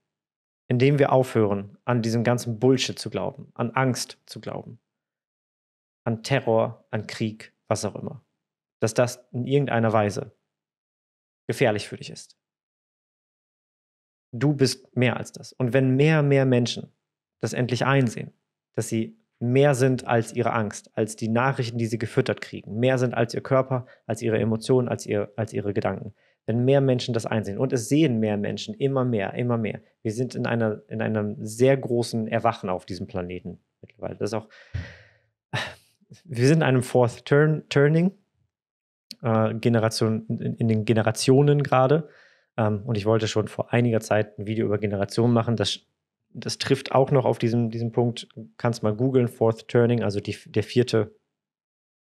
indem wir aufhören, an diesem ganzen Bullshit zu glauben, an Angst zu glauben, an Terror, an Krieg, was auch immer. Dass das in irgendeiner Weise gefährlich für dich ist. Du bist mehr als das. Und wenn mehr, mehr Menschen das endlich einsehen, dass sie mehr sind als ihre Angst, als die Nachrichten, die sie gefüttert kriegen, mehr sind als ihr Körper, als ihre Emotionen, als, ihr, als ihre Gedanken. Wenn mehr Menschen das einsehen und es sehen mehr Menschen, immer mehr, immer mehr. Wir sind in, einer, in einem sehr großen Erwachen auf diesem Planeten mittlerweile. Das ist auch, wir sind in einem Fourth Turn, Turning, äh, Generation, in, in, den Generationen gerade. Ähm, und ich wollte schon vor einiger Zeit ein Video über Generationen machen. Das, das trifft auch noch auf diesen, diesen Punkt. Kannst mal googeln, Fourth Turning, also die, der vierte,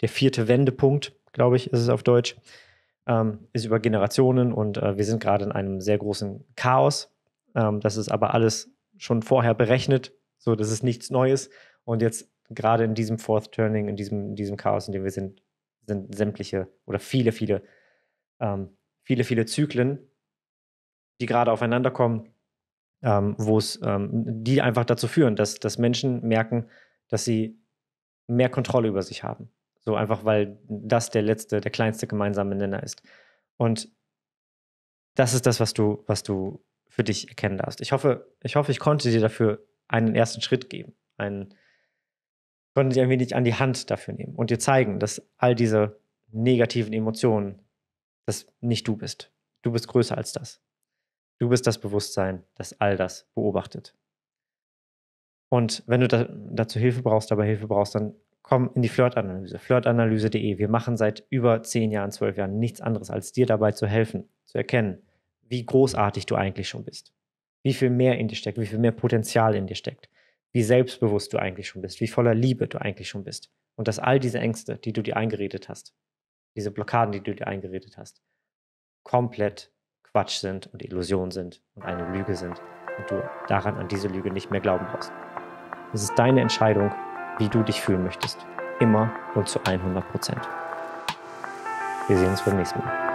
der vierte Wendepunkt, glaube ich, ist es auf Deutsch. Ähm, ist über Generationen und äh, wir sind gerade in einem sehr großen Chaos. Ähm, das ist aber alles schon vorher berechnet, so dass es nichts Neues. Und jetzt gerade in diesem Fourth Turning, in diesem, in diesem Chaos, in dem wir sind, sind sämtliche oder viele, viele, ähm, viele, viele Zyklen, die gerade aufeinander kommen, ähm, wo es, ähm, die einfach dazu führen, dass, dass Menschen merken, dass sie mehr Kontrolle über sich haben. So einfach, weil das der letzte, der kleinste gemeinsame Nenner ist. Und das ist das, was du, was du für dich erkennen darfst. Ich hoffe, ich hoffe, ich konnte dir dafür einen ersten Schritt geben, einen, können sie ein wenig an die Hand dafür nehmen und dir zeigen, dass all diese negativen Emotionen, dass nicht du bist. Du bist größer als das. Du bist das Bewusstsein, das all das beobachtet. Und wenn du da, dazu Hilfe brauchst, dabei Hilfe brauchst, dann komm in die Flirtanalyse, flirtanalyse.de. Wir machen seit über zehn Jahren, zwölf Jahren nichts anderes, als dir dabei zu helfen, zu erkennen, wie großartig du eigentlich schon bist. Wie viel mehr in dir steckt, wie viel mehr Potenzial in dir steckt wie selbstbewusst du eigentlich schon bist, wie voller Liebe du eigentlich schon bist. Und dass all diese Ängste, die du dir eingeredet hast, diese Blockaden, die du dir eingeredet hast, komplett Quatsch sind und Illusion sind und eine Lüge sind und du daran an diese Lüge nicht mehr glauben brauchst. Es ist deine Entscheidung, wie du dich fühlen möchtest. Immer und zu 100 Prozent. Wir sehen uns beim nächsten Mal.